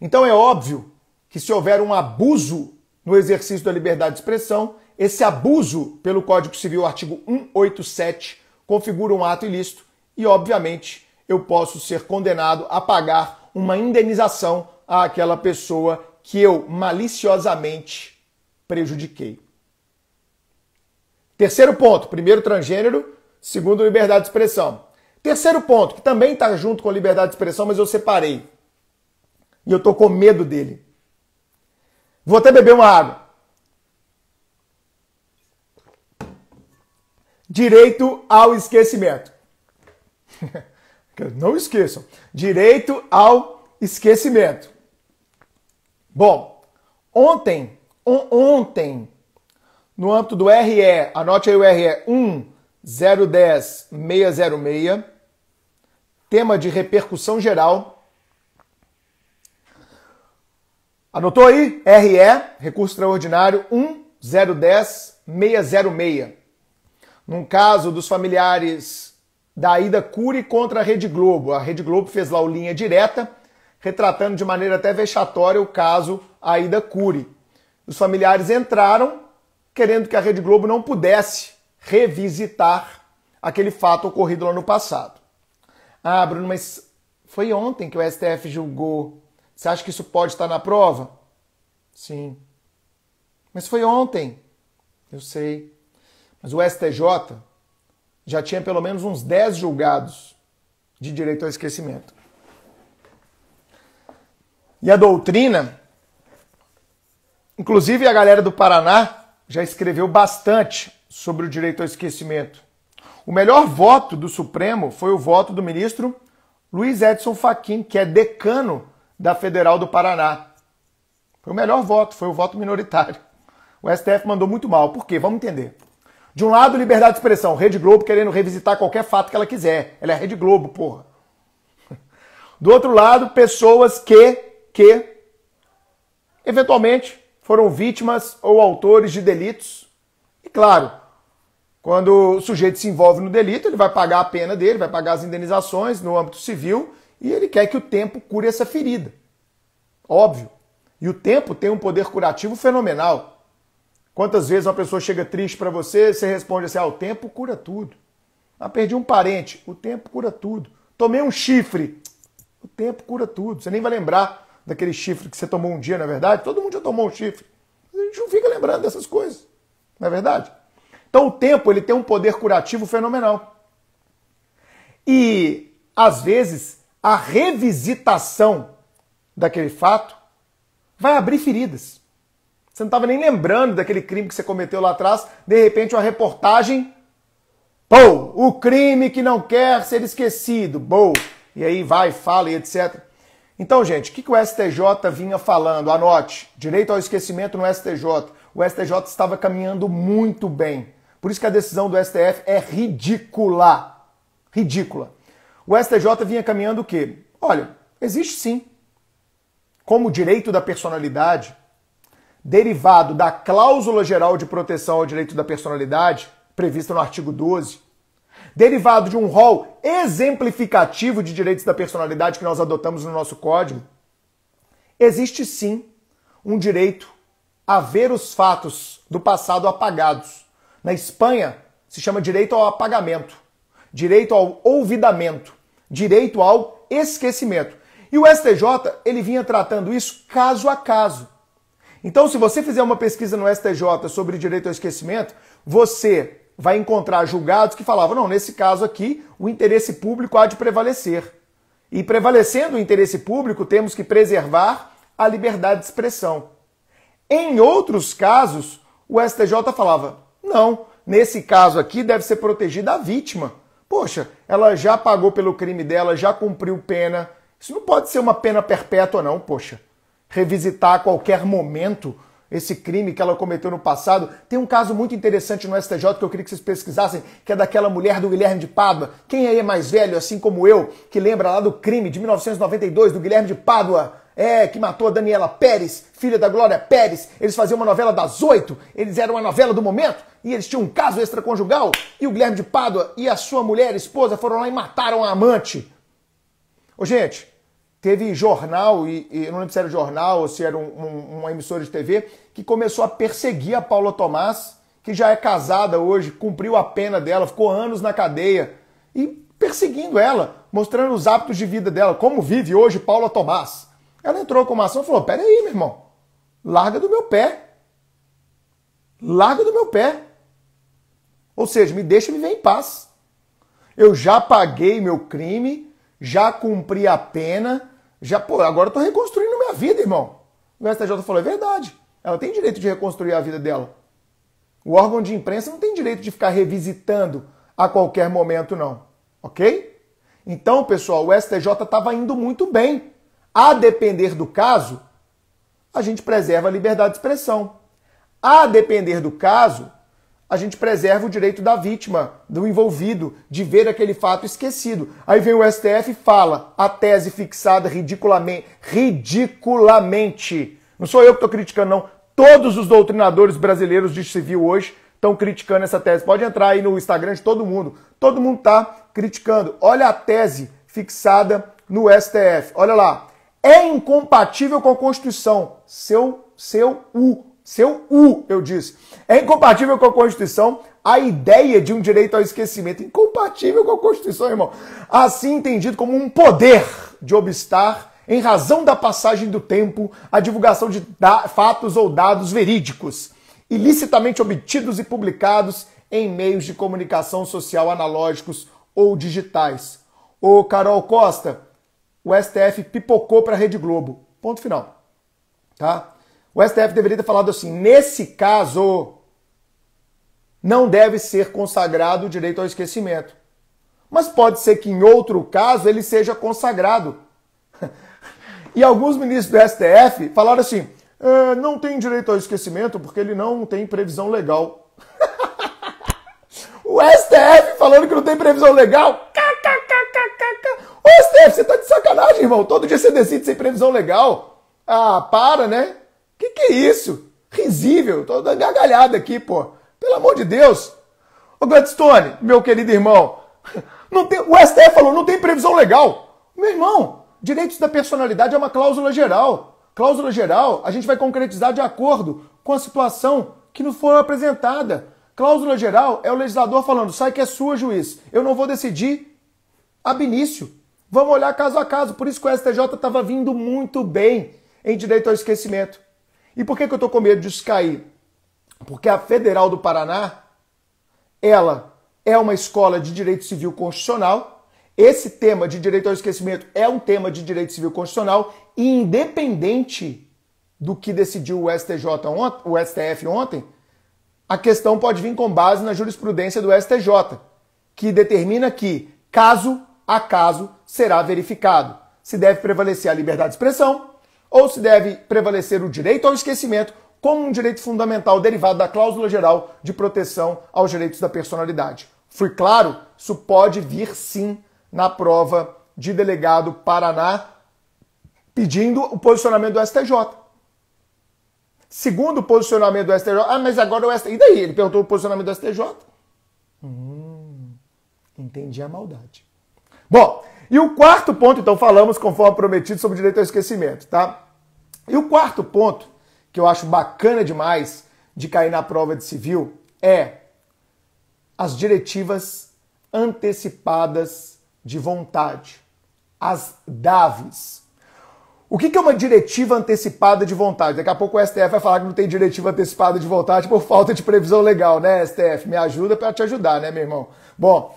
Então é óbvio que se houver um abuso no exercício da liberdade de expressão, esse abuso pelo Código Civil, artigo 187, configura um ato ilícito e, obviamente, eu posso ser condenado a pagar uma indenização àquela pessoa que eu maliciosamente prejudiquei. Terceiro ponto, primeiro transgênero, segundo liberdade de expressão. Terceiro ponto, que também está junto com liberdade de expressão, mas eu separei. E eu estou com medo dele. Vou até beber uma água. Direito ao esquecimento. Não esqueçam. Direito ao esquecimento. Bom, ontem, on, ontem, no âmbito do RE, anote aí o RE 1010606, tema de repercussão geral. Anotou aí? RE, recurso extraordinário 1010606. Num caso dos familiares da Ida Cury contra a Rede Globo. A Rede Globo fez lá o linha direta retratando de maneira até vexatória o caso Aida Cury. Os familiares entraram querendo que a Rede Globo não pudesse revisitar aquele fato ocorrido lá no passado. Ah, Bruno, mas foi ontem que o STF julgou. Você acha que isso pode estar na prova? Sim. Mas foi ontem. Eu sei. Mas o STJ já tinha pelo menos uns 10 julgados de direito ao esquecimento. E a doutrina, inclusive a galera do Paraná já escreveu bastante sobre o direito ao esquecimento. O melhor voto do Supremo foi o voto do ministro Luiz Edson Fachin, que é decano da Federal do Paraná. Foi o melhor voto, foi o voto minoritário. O STF mandou muito mal. Por quê? Vamos entender. De um lado, liberdade de expressão, Rede Globo querendo revisitar qualquer fato que ela quiser. Ela é Rede Globo, porra. Do outro lado, pessoas que que eventualmente foram vítimas ou autores de delitos. E claro, quando o sujeito se envolve no delito, ele vai pagar a pena dele, vai pagar as indenizações no âmbito civil e ele quer que o tempo cure essa ferida. Óbvio. E o tempo tem um poder curativo fenomenal. Quantas vezes uma pessoa chega triste para você, você responde assim: ah, o tempo cura tudo. Ah, perdi um parente, o tempo cura tudo. Tomei um chifre, o tempo cura tudo. Você nem vai lembrar daquele chifre que você tomou um dia, não é verdade? Todo mundo já tomou um chifre. A gente não fica lembrando dessas coisas, não é verdade? Então o tempo ele tem um poder curativo fenomenal. E às vezes a revisitação daquele fato vai abrir feridas. Você não estava nem lembrando daquele crime que você cometeu lá atrás, de repente uma reportagem, pô, o crime que não quer ser esquecido, pô, e aí vai, fala e etc. Então, gente, o que, que o STJ vinha falando? Anote: direito ao esquecimento no STJ. O STJ estava caminhando muito bem. Por isso que a decisão do STF é ridícula. Ridícula. O STJ vinha caminhando o quê? Olha, existe sim. Como direito da personalidade, derivado da cláusula geral de proteção ao direito da personalidade, prevista no artigo 12, derivado de um rol exemplificativo de direitos da personalidade que nós adotamos no nosso código, existe sim um direito a ver os fatos do passado apagados. Na Espanha, se chama direito ao apagamento, direito ao ouvidamento, direito ao esquecimento. E o STJ, ele vinha tratando isso caso a caso. Então, se você fizer uma pesquisa no STJ sobre direito ao esquecimento, você vai encontrar julgados que falavam: não, nesse caso aqui, o interesse público há de prevalecer. E prevalecendo o interesse público, temos que preservar a liberdade de expressão. Em outros casos, o STJ falava: não, nesse caso aqui deve ser protegida a vítima. Poxa, ela já pagou pelo crime dela, já cumpriu pena. Isso não pode ser uma pena perpétua, não, poxa. Revisitar a qualquer momento esse crime que ela cometeu no passado. Tem um caso muito interessante no STJ que eu queria que vocês pesquisassem, que é daquela mulher do Guilherme de Pádua. Quem aí é mais velho, assim como eu, que lembra lá do crime de 1992 do Guilherme de Pádua? É, que matou a Daniela Pérez, filha da Glória Pérez. Eles faziam uma novela das oito, eles eram a novela do momento, e eles tinham um caso extraconjugal, e o Guilherme de Pádua e a sua mulher, esposa, foram lá e mataram a amante. Ô, gente, teve jornal, e, e não lembro se era jornal ou se era um, um, uma emissora de TV, que começou a perseguir a Paula Tomás, que já é casada hoje, cumpriu a pena dela, ficou anos na cadeia, e perseguindo ela, mostrando os hábitos de vida dela, como vive hoje Paula Tomás. Ela entrou com uma ação e falou: peraí, meu irmão, larga do meu pé. Larga do meu pé. Ou seja, me deixa viver em paz. Eu já paguei meu crime, já cumpri a pena, já, pô, agora eu tô reconstruindo minha vida, irmão. O STJ falou, é verdade. Ela tem direito de reconstruir a vida dela. O órgão de imprensa não tem direito de ficar revisitando a qualquer momento, não. Ok? Então, pessoal, o STJ estava indo muito bem. A depender do caso, a gente preserva a liberdade de expressão. A depender do caso, a gente preserva o direito da vítima, do envolvido, de ver aquele fato esquecido. Aí vem o STF e fala a tese fixada ridiculamente. ridiculamente. Não sou eu que estou criticando, não. Todos os doutrinadores brasileiros de civil hoje estão criticando essa tese. Pode entrar aí no Instagram de todo mundo. Todo mundo está criticando. Olha a tese fixada no STF. Olha lá. É incompatível com a Constituição. Seu, seu, u seu U, eu disse. É incompatível com a Constituição a ideia de um direito ao esquecimento. Incompatível com a Constituição, irmão. Assim entendido como um poder de obstar, em razão da passagem do tempo, a divulgação de fatos ou dados verídicos, ilicitamente obtidos e publicados em meios de comunicação social analógicos ou digitais. Ô Carol Costa, o STF pipocou para a Rede Globo. Ponto final. Tá? O STF deveria ter falado assim: nesse caso, não deve ser consagrado o direito ao esquecimento. Mas pode ser que em outro caso ele seja consagrado. e alguns ministros do STF falaram assim: é, não tem direito ao esquecimento porque ele não tem previsão legal. o STF falando que não tem previsão legal? Ô STF, você tá de sacanagem, irmão. Todo dia você decide sem previsão legal. Ah, para, né? Que que é isso? Risível, tô dando gargalhada aqui, pô. Pelo amor de Deus. Ô Gladstone, meu querido irmão, não tem, o STF falou, não tem previsão legal. Meu irmão, direitos da personalidade é uma cláusula geral. Cláusula geral, a gente vai concretizar de acordo com a situação que nos for apresentada. Cláusula geral é o legislador falando, sai que é sua, juiz. Eu não vou decidir ab início. Vamos olhar caso a caso. Por isso que o STJ estava vindo muito bem em direito ao esquecimento. E por que, que eu estou com medo disso cair? Porque a Federal do Paraná, ela é uma escola de direito civil constitucional. Esse tema de direito ao esquecimento é um tema de direito civil constitucional e independente do que decidiu o STJ ontem, o STF ontem, a questão pode vir com base na jurisprudência do STJ, que determina que caso a caso será verificado se deve prevalecer a liberdade de expressão ou se deve prevalecer o direito ao esquecimento como um direito fundamental derivado da cláusula geral de proteção aos direitos da personalidade. Fui claro? Isso pode vir sim na prova de delegado Paraná pedindo o posicionamento do STJ. Segundo o posicionamento do STJ, ah, mas agora o STJ. E daí? Ele perguntou o posicionamento do STJ. Hum, entendi a maldade. Bom, e o quarto ponto, então falamos conforme prometido sobre o direito ao esquecimento, tá? E o quarto ponto, que eu acho bacana demais de cair na prova de civil, é as diretivas antecipadas de vontade, as DAVs. O que é uma diretiva antecipada de vontade? Daqui a pouco o STF vai falar que não tem diretiva antecipada de vontade por falta de previsão legal, né, STF? Me ajuda para te ajudar, né, meu irmão? Bom,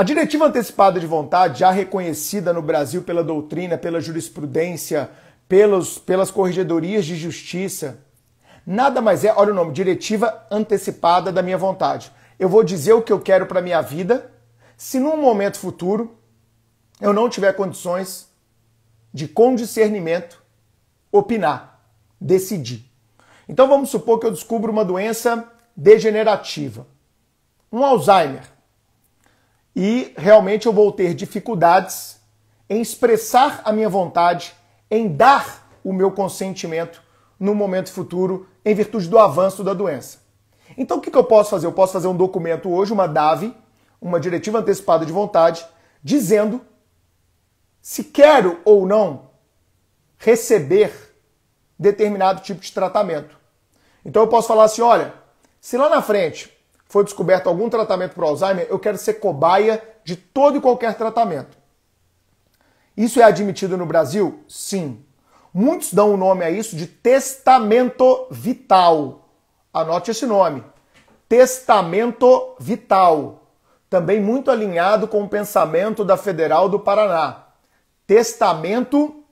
a diretiva antecipada de vontade, já reconhecida no Brasil pela doutrina, pela jurisprudência, pelos, pelas corregedorias de justiça, nada mais é, olha o nome, diretiva antecipada da minha vontade. Eu vou dizer o que eu quero para minha vida, se num momento futuro eu não tiver condições de com discernimento opinar, decidir. Então vamos supor que eu descubro uma doença degenerativa, um Alzheimer e realmente eu vou ter dificuldades em expressar a minha vontade, em dar o meu consentimento no momento futuro em virtude do avanço da doença. Então o que, eu posso fazer? Eu posso fazer um documento hoje, uma DAV, uma diretiva antecipada de vontade, dizendo se quero ou não receber determinado tipo de tratamento. Então eu posso falar assim, olha, se lá na frente foi descoberto algum tratamento para Alzheimer, eu quero ser cobaia de todo e qualquer tratamento. Isso é admitido no Brasil? Sim. Muitos dão o nome a isso de testamento vital. Anote esse nome. Testamento vital. Também muito alinhado com o pensamento da Federal do Paraná. Testamento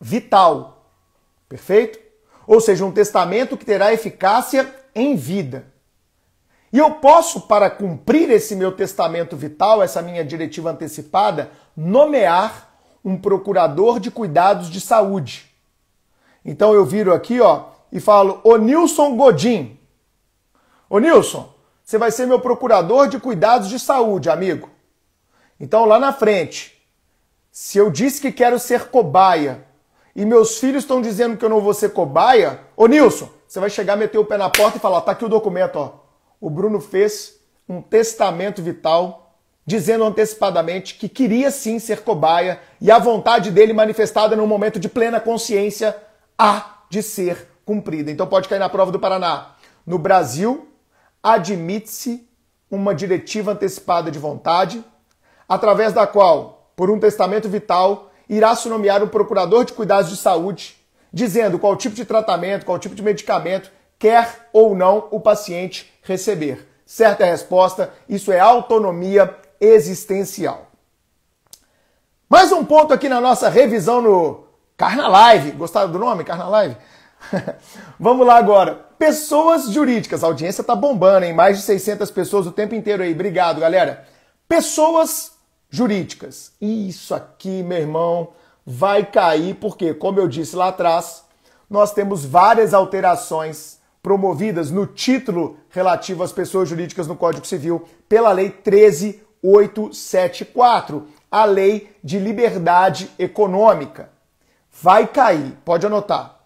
vital. Perfeito? Ou seja, um testamento que terá eficácia em vida. E eu posso, para cumprir esse meu testamento vital, essa minha diretiva antecipada, nomear um procurador de cuidados de saúde. Então eu viro aqui, ó, e falo: "O Nilson Godin. Ô Nilson, você vai ser meu procurador de cuidados de saúde, amigo." Então lá na frente, se eu disse que quero ser cobaia e meus filhos estão dizendo que eu não vou ser cobaia, ô Nilson, você vai chegar, meter o pé na porta e falar: "Tá aqui o documento, ó o Bruno fez um testamento vital, dizendo antecipadamente que queria sim ser cobaia e a vontade dele manifestada num momento de plena consciência há de ser cumprida. Então pode cair na prova do Paraná. No Brasil, admite-se uma diretiva antecipada de vontade, através da qual, por um testamento vital, irá se nomear um procurador de cuidados de saúde, dizendo qual tipo de tratamento, qual tipo de medicamento quer ou não o paciente receber. Certa resposta, isso é autonomia existencial. Mais um ponto aqui na nossa revisão no Carna Live. Gostaram do nome, Carna Live? Vamos lá agora. Pessoas jurídicas. A audiência tá bombando, hein? Mais de 600 pessoas o tempo inteiro aí. Obrigado, galera. Pessoas jurídicas. Isso aqui, meu irmão, vai cair porque, como eu disse lá atrás, nós temos várias alterações promovidas no título relativo às pessoas jurídicas no Código Civil pela Lei 13874, a Lei de Liberdade Econômica. Vai cair, pode anotar.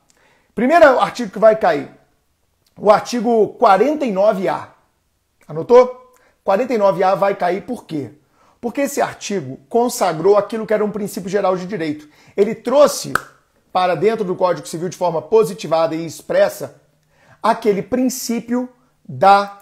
Primeiro artigo que vai cair, o artigo 49A. Anotou? 49A vai cair por quê? Porque esse artigo consagrou aquilo que era um princípio geral de direito. Ele trouxe para dentro do Código Civil de forma positivada e expressa aquele princípio da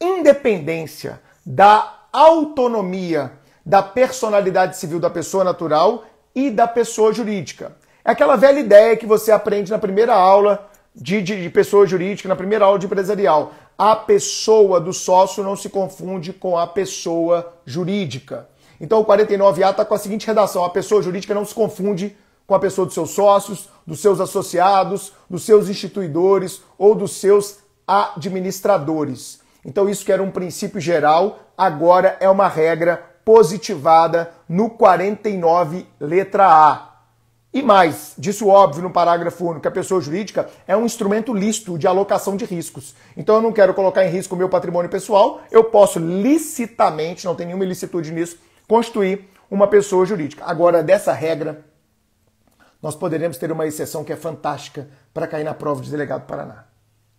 independência, da autonomia da personalidade civil da pessoa natural e da pessoa jurídica. É aquela velha ideia que você aprende na primeira aula de, de, de pessoa jurídica, na primeira aula de empresarial. A pessoa do sócio não se confunde com a pessoa jurídica. Então o 49A está com a seguinte redação: a pessoa jurídica não se confunde com a pessoa dos seus sócios, dos seus associados, dos seus instituidores ou dos seus administradores. Então, isso que era um princípio geral, agora é uma regra positivada no 49, letra A. E mais, disso óbvio no parágrafo 1 que a pessoa jurídica é um instrumento lícito de alocação de riscos. Então eu não quero colocar em risco o meu patrimônio pessoal, eu posso licitamente, não tem nenhuma ilicitude nisso, constituir uma pessoa jurídica. Agora, dessa regra nós poderemos ter uma exceção que é fantástica para cair na prova de delegado do Paraná.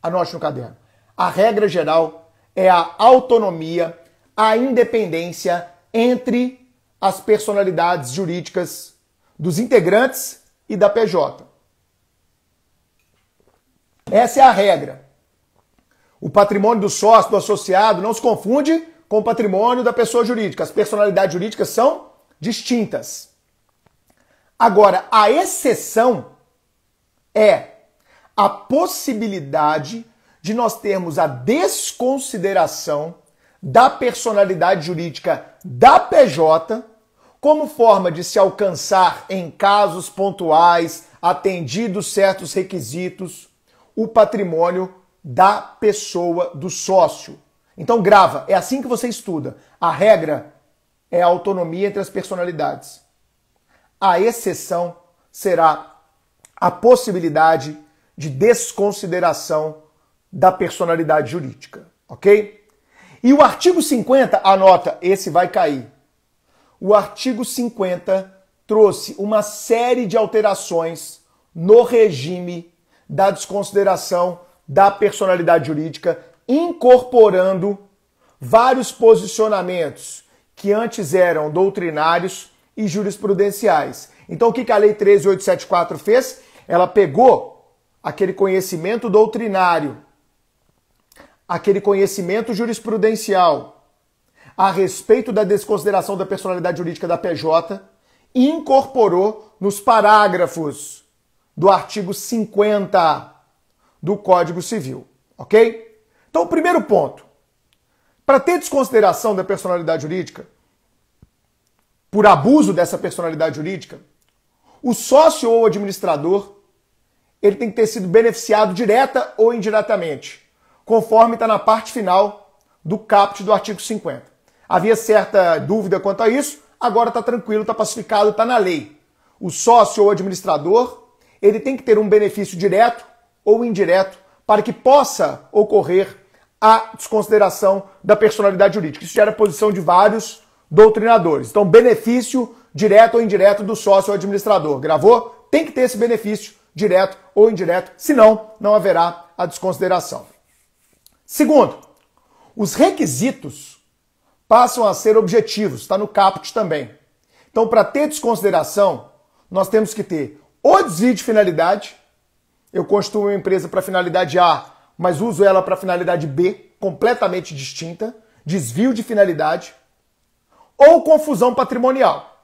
Anote no caderno. A regra geral é a autonomia, a independência entre as personalidades jurídicas dos integrantes e da PJ. Essa é a regra. O patrimônio do sócio, do associado, não se confunde com o patrimônio da pessoa jurídica. As personalidades jurídicas são distintas. Agora, a exceção é a possibilidade de nós termos a desconsideração da personalidade jurídica da PJ como forma de se alcançar em casos pontuais, atendidos certos requisitos, o patrimônio da pessoa do sócio. Então grava, é assim que você estuda. A regra é a autonomia entre as personalidades. A exceção será a possibilidade de desconsideração da personalidade jurídica, ok? E o artigo 50, anota, esse vai cair. O artigo 50 trouxe uma série de alterações no regime da desconsideração da personalidade jurídica, incorporando vários posicionamentos que antes eram doutrinários e jurisprudenciais. Então, o que a Lei 13874 fez? Ela pegou aquele conhecimento doutrinário, aquele conhecimento jurisprudencial a respeito da desconsideração da personalidade jurídica da PJ e incorporou nos parágrafos do artigo 50 do Código Civil, ok? Então, o primeiro ponto. Para ter desconsideração da personalidade jurídica, por abuso dessa personalidade jurídica, o sócio ou administrador ele tem que ter sido beneficiado direta ou indiretamente, conforme está na parte final do caput do artigo 50. Havia certa dúvida quanto a isso, agora está tranquilo, está pacificado, está na lei. O sócio ou administrador ele tem que ter um benefício direto ou indireto para que possa ocorrer a desconsideração da personalidade jurídica. Isso gera posição de vários doutrinadores. Então, benefício direto ou indireto do sócio ou administrador. Gravou? Tem que ter esse benefício direto ou indireto, senão não haverá a desconsideração. Segundo, os requisitos passam a ser objetivos, está no caput também. Então, para ter desconsideração, nós temos que ter o desvio de finalidade. Eu construo uma empresa para finalidade A, mas uso ela para finalidade B, completamente distinta. Desvio de finalidade ou confusão patrimonial.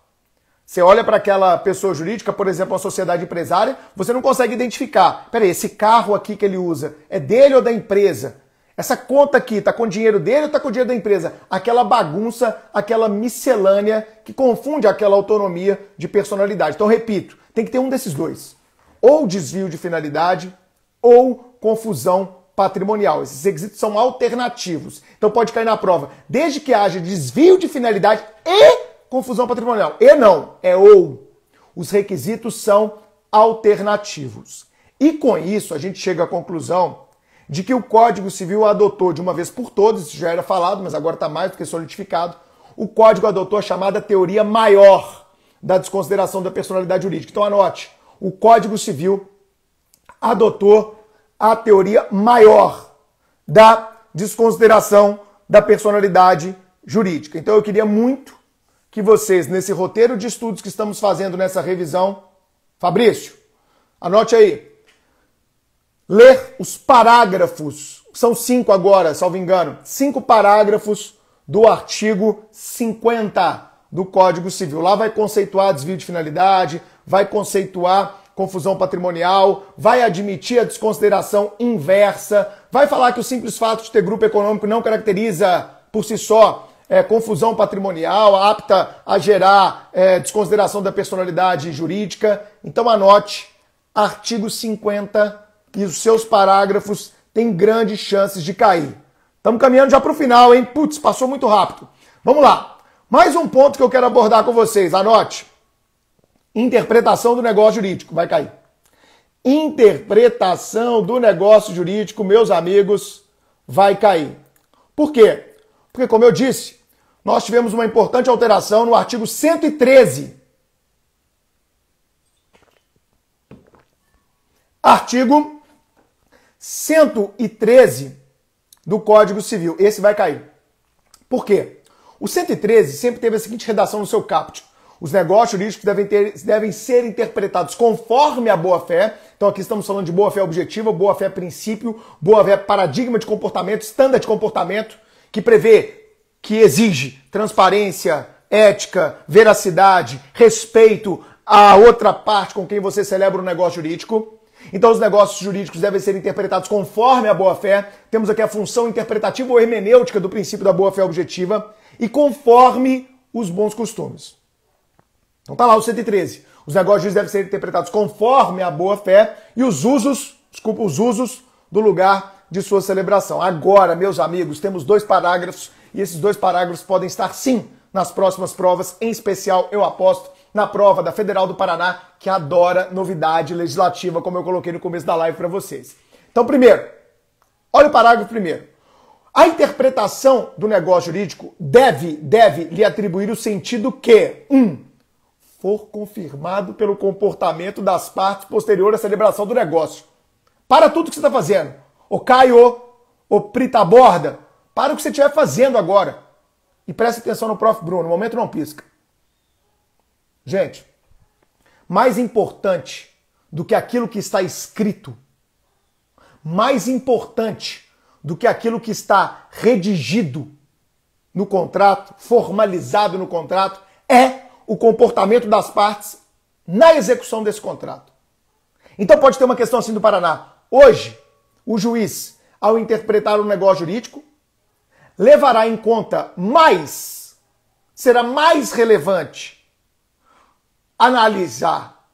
Você olha para aquela pessoa jurídica, por exemplo, uma sociedade empresária, você não consegue identificar. Peraí, esse carro aqui que ele usa é dele ou da empresa? Essa conta aqui está com o dinheiro dele ou está com o dinheiro da empresa? Aquela bagunça, aquela miscelânea que confunde aquela autonomia de personalidade. Então, repito, tem que ter um desses dois: ou desvio de finalidade ou confusão patrimonial. Esses requisitos são alternativos. Então pode cair na prova, desde que haja desvio de finalidade e confusão patrimonial. E não, é ou. Os requisitos são alternativos. E com isso a gente chega à conclusão de que o Código Civil adotou de uma vez por todas, isso já era falado, mas agora está mais do que solidificado, o Código adotou a chamada teoria maior da desconsideração da personalidade jurídica. Então anote, o Código Civil adotou a teoria maior da desconsideração da personalidade jurídica. Então eu queria muito que vocês, nesse roteiro de estudos que estamos fazendo nessa revisão, Fabrício, anote aí, ler os parágrafos, são cinco agora, salvo engano, cinco parágrafos do artigo 50 do Código Civil. Lá vai conceituar desvio de finalidade, vai conceituar confusão patrimonial, vai admitir a desconsideração inversa, vai falar que o simples fato de ter grupo econômico não caracteriza por si só é, confusão patrimonial, apta a gerar é, desconsideração da personalidade jurídica. Então anote, artigo 50 e os seus parágrafos têm grandes chances de cair. Estamos caminhando já para o final, hein? Putz, passou muito rápido. Vamos lá. Mais um ponto que eu quero abordar com vocês, anote. Interpretação do negócio jurídico, vai cair. Interpretação do negócio jurídico, meus amigos, vai cair. Por quê? Porque, como eu disse, nós tivemos uma importante alteração no artigo 113. Artigo 113 do Código Civil. Esse vai cair. Por quê? O 113 sempre teve a seguinte redação no seu caput. Os negócios jurídicos devem, ter, devem ser interpretados conforme a boa-fé. Então aqui estamos falando de boa-fé objetiva, boa-fé princípio, boa-fé paradigma de comportamento, estándar de comportamento, que prevê, que exige transparência, ética, veracidade, respeito à outra parte com quem você celebra o um negócio jurídico. Então, os negócios jurídicos devem ser interpretados conforme a boa-fé. Temos aqui a função interpretativa ou hermenêutica do princípio da boa-fé objetiva e conforme os bons costumes. Então tá lá o 113. Os negócios devem ser interpretados conforme a boa fé e os usos, desculpa, os usos do lugar de sua celebração. Agora, meus amigos, temos dois parágrafos e esses dois parágrafos podem estar sim nas próximas provas, em especial, eu aposto, na prova da Federal do Paraná, que adora novidade legislativa, como eu coloquei no começo da live para vocês. Então, primeiro, olha o parágrafo primeiro. A interpretação do negócio jurídico deve, deve lhe atribuir o sentido que, um, for confirmado pelo comportamento das partes posterior à celebração do negócio. Para tudo que você está fazendo. O Caio, o Prita tá Borda, para o que você estiver fazendo agora. E preste atenção no Prof. Bruno, o momento não pisca. Gente, mais importante do que aquilo que está escrito, mais importante do que aquilo que está redigido no contrato, formalizado no contrato, é o comportamento das partes na execução desse contrato. Então pode ter uma questão assim do Paraná. Hoje, o juiz, ao interpretar um negócio jurídico, levará em conta mais, será mais relevante analisar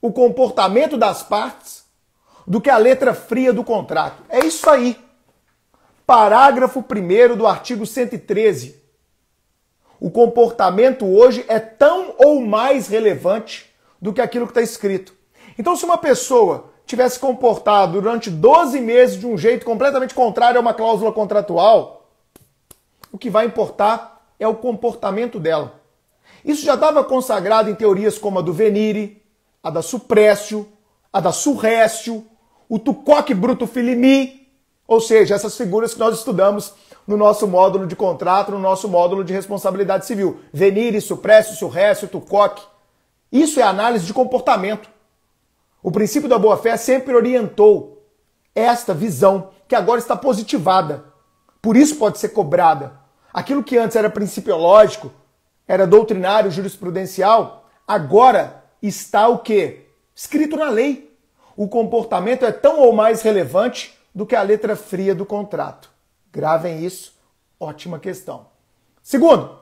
o comportamento das partes do que a letra fria do contrato. É isso aí. Parágrafo 1 do artigo 113 o comportamento hoje é tão ou mais relevante do que aquilo que está escrito. Então, se uma pessoa tivesse comportado durante 12 meses de um jeito completamente contrário a uma cláusula contratual, o que vai importar é o comportamento dela. Isso já estava consagrado em teorias como a do Venire, a da Suprécio, a da Surrécio, o Tucoque Bruto Filimi, ou seja, essas figuras que nós estudamos no nosso módulo de contrato, no nosso módulo de responsabilidade civil. Venire, supressio, surrécio, tucoque. Isso é análise de comportamento. O princípio da boa-fé sempre orientou esta visão, que agora está positivada. Por isso pode ser cobrada. Aquilo que antes era principiológico, era doutrinário, jurisprudencial, agora está o quê? Escrito na lei. O comportamento é tão ou mais relevante do que a letra fria do contrato. Gravem isso, ótima questão. Segundo,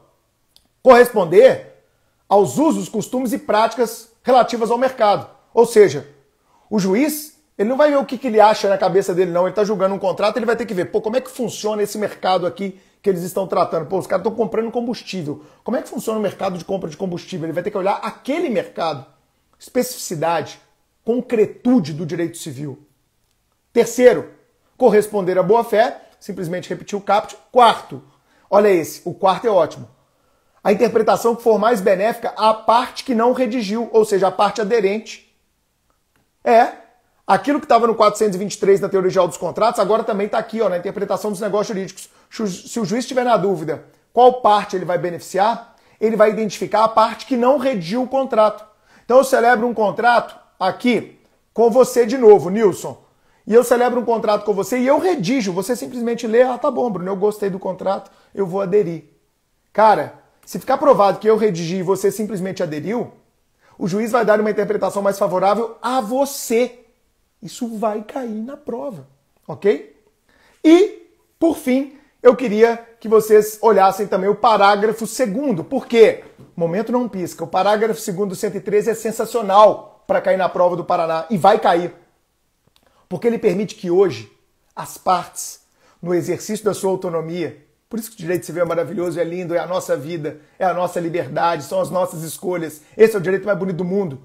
corresponder aos usos, costumes e práticas relativas ao mercado. Ou seja, o juiz, ele não vai ver o que, que ele acha na cabeça dele, não. Ele está julgando um contrato, ele vai ter que ver, pô, como é que funciona esse mercado aqui que eles estão tratando? Pô, os caras estão comprando combustível. Como é que funciona o mercado de compra de combustível? Ele vai ter que olhar aquele mercado, especificidade, concretude do direito civil. Terceiro, corresponder à boa-fé simplesmente repetir o caput. Quarto, olha esse, o quarto é ótimo. A interpretação que for mais benéfica à parte que não redigiu, ou seja, a parte aderente. É, aquilo que estava no 423 na teoria geral dos contratos, agora também está aqui ó, na interpretação dos negócios jurídicos. Se o juiz estiver na dúvida qual parte ele vai beneficiar, ele vai identificar a parte que não redigiu o contrato. Então eu celebro um contrato aqui com você de novo, Nilson e eu celebro um contrato com você e eu redijo. Você simplesmente lê, ah, tá bom, Bruno, eu gostei do contrato, eu vou aderir. Cara, se ficar provado que eu redigi e você simplesmente aderiu, o juiz vai dar uma interpretação mais favorável a você. Isso vai cair na prova, ok? E, por fim, eu queria que vocês olhassem também o parágrafo segundo, porque momento não pisca. O parágrafo segundo do 113 é sensacional para cair na prova do Paraná e vai cair porque ele permite que hoje as partes, no exercício da sua autonomia, por isso que o direito civil é maravilhoso, é lindo, é a nossa vida, é a nossa liberdade, são as nossas escolhas. Esse é o direito mais bonito do mundo.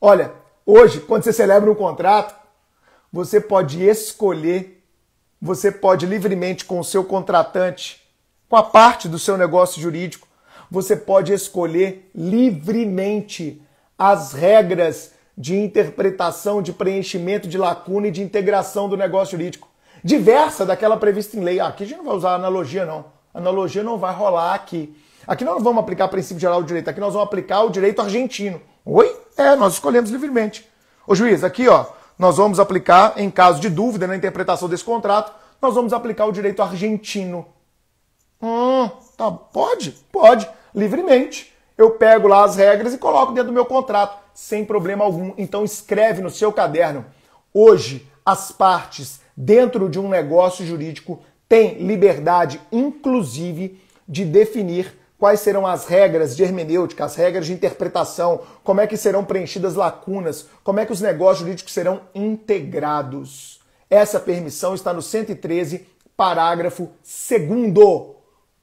Olha, hoje, quando você celebra um contrato, você pode escolher, você pode livremente com o seu contratante, com a parte do seu negócio jurídico, você pode escolher livremente as regras de interpretação, de preenchimento de lacuna e de integração do negócio jurídico. Diversa daquela prevista em lei. Ah, aqui a gente não vai usar analogia, não. Analogia não vai rolar aqui. Aqui nós não vamos aplicar o princípio geral do direito, aqui nós vamos aplicar o direito argentino. Oi? É, nós escolhemos livremente. Ô juiz, aqui ó, nós vamos aplicar, em caso de dúvida na interpretação desse contrato, nós vamos aplicar o direito argentino. Hum, tá, pode? Pode, livremente. Eu pego lá as regras e coloco dentro do meu contrato sem problema algum. Então escreve no seu caderno. Hoje, as partes dentro de um negócio jurídico têm liberdade, inclusive, de definir quais serão as regras de hermenêutica, as regras de interpretação, como é que serão preenchidas lacunas, como é que os negócios jurídicos serão integrados. Essa permissão está no 113, parágrafo 2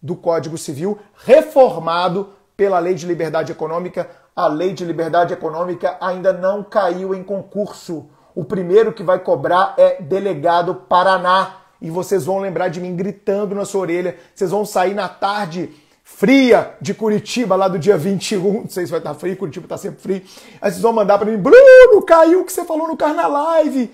do Código Civil, reformado pela Lei de Liberdade Econômica a lei de liberdade econômica ainda não caiu em concurso. O primeiro que vai cobrar é delegado Paraná. E vocês vão lembrar de mim gritando na sua orelha. Vocês vão sair na tarde fria de Curitiba, lá do dia 21. Não sei se vai estar frio, Curitiba está sempre frio. Aí vocês vão mandar para mim: Bruno, caiu o que você falou no Carna Live.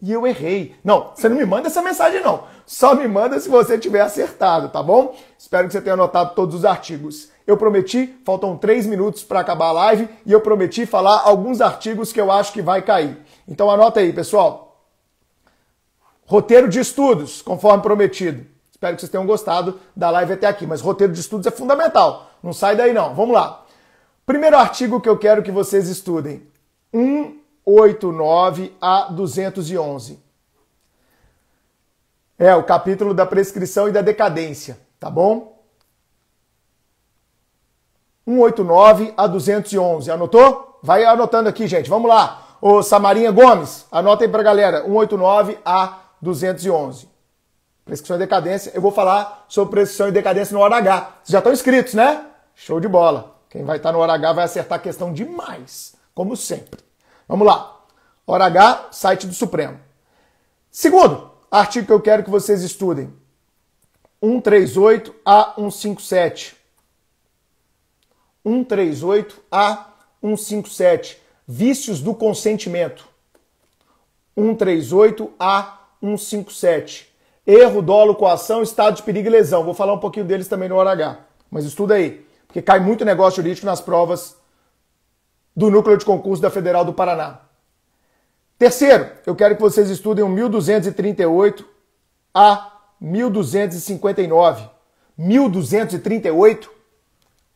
E eu errei. Não, você não me manda essa mensagem, não. Só me manda se você tiver acertado, tá bom? Espero que você tenha anotado todos os artigos. Eu prometi, faltam três minutos para acabar a live, e eu prometi falar alguns artigos que eu acho que vai cair. Então anota aí, pessoal. Roteiro de estudos, conforme prometido. Espero que vocês tenham gostado da live até aqui, mas roteiro de estudos é fundamental. Não sai daí não. Vamos lá. Primeiro artigo que eu quero que vocês estudem. 189 a 211. É o capítulo da prescrição e da decadência, tá bom? 189 a 211. Anotou? Vai anotando aqui, gente. Vamos lá. O Samarinha Gomes, anota aí pra galera. 189 a 211. Prescrição e decadência. Eu vou falar sobre prescrição e decadência no hora H. Vocês já estão inscritos, né? Show de bola. Quem vai estar no hora H vai acertar a questão demais, como sempre. Vamos lá. Hora H, site do Supremo. Segundo artigo que eu quero que vocês estudem. 138 a 157. 138 a 157, vícios do consentimento. 138 a 157. Erro, dolo, coação, estado de perigo e lesão. Vou falar um pouquinho deles também no hora H. Mas estuda aí, porque cai muito negócio jurídico nas provas do núcleo de concurso da Federal do Paraná. Terceiro, eu quero que vocês estudem o 1238 a 1259. 1238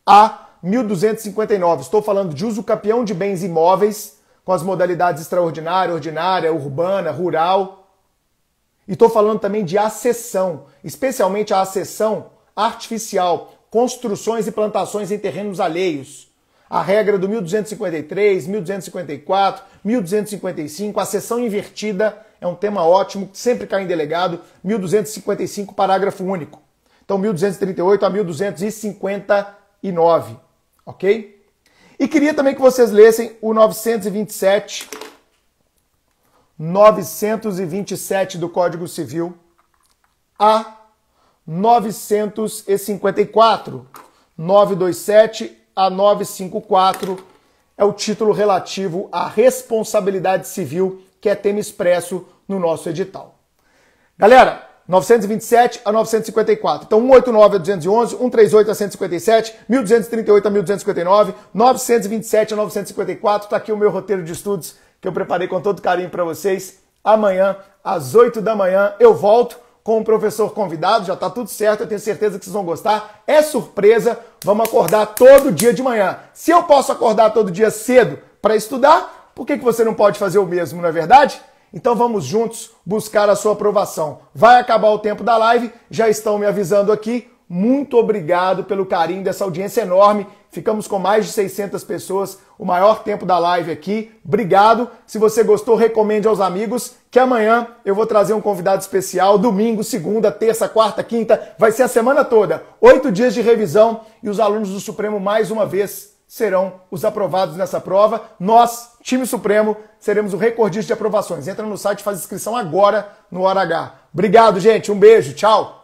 a 1.259. Estou falando de uso campeão de bens imóveis, com as modalidades extraordinária, ordinária, urbana, rural. E estou falando também de acessão, especialmente a acessão artificial, construções e plantações em terrenos alheios. A regra do 1253, 1254, 1255, a invertida é um tema ótimo, sempre cai em delegado, 1255, parágrafo único. Então, 1238 a 1259 ok? E queria também que vocês lessem o 927, 927 do Código Civil a 954, 927 a 954 é o título relativo à responsabilidade civil, que é tema expresso no nosso edital. Galera, 927 a 954. Então, 189 a 211, 138 a 157, 1238 a 1259, 927 a 954. Está aqui o meu roteiro de estudos que eu preparei com todo carinho para vocês. Amanhã, às 8 da manhã, eu volto com o professor convidado. Já está tudo certo, eu tenho certeza que vocês vão gostar. É surpresa, vamos acordar todo dia de manhã. Se eu posso acordar todo dia cedo para estudar, por que, que você não pode fazer o mesmo, não é verdade? Então vamos juntos buscar a sua aprovação. Vai acabar o tempo da live, já estão me avisando aqui. Muito obrigado pelo carinho dessa audiência enorme. Ficamos com mais de 600 pessoas, o maior tempo da live aqui. Obrigado. Se você gostou, recomende aos amigos que amanhã eu vou trazer um convidado especial. Domingo, segunda, terça, quarta, quinta. Vai ser a semana toda. Oito dias de revisão e os alunos do Supremo, mais uma vez, serão os aprovados nessa prova. Nós time Supremo, seremos o recordista de aprovações. Entra no site, faz inscrição agora no Hora H. Obrigado, gente. Um beijo. Tchau.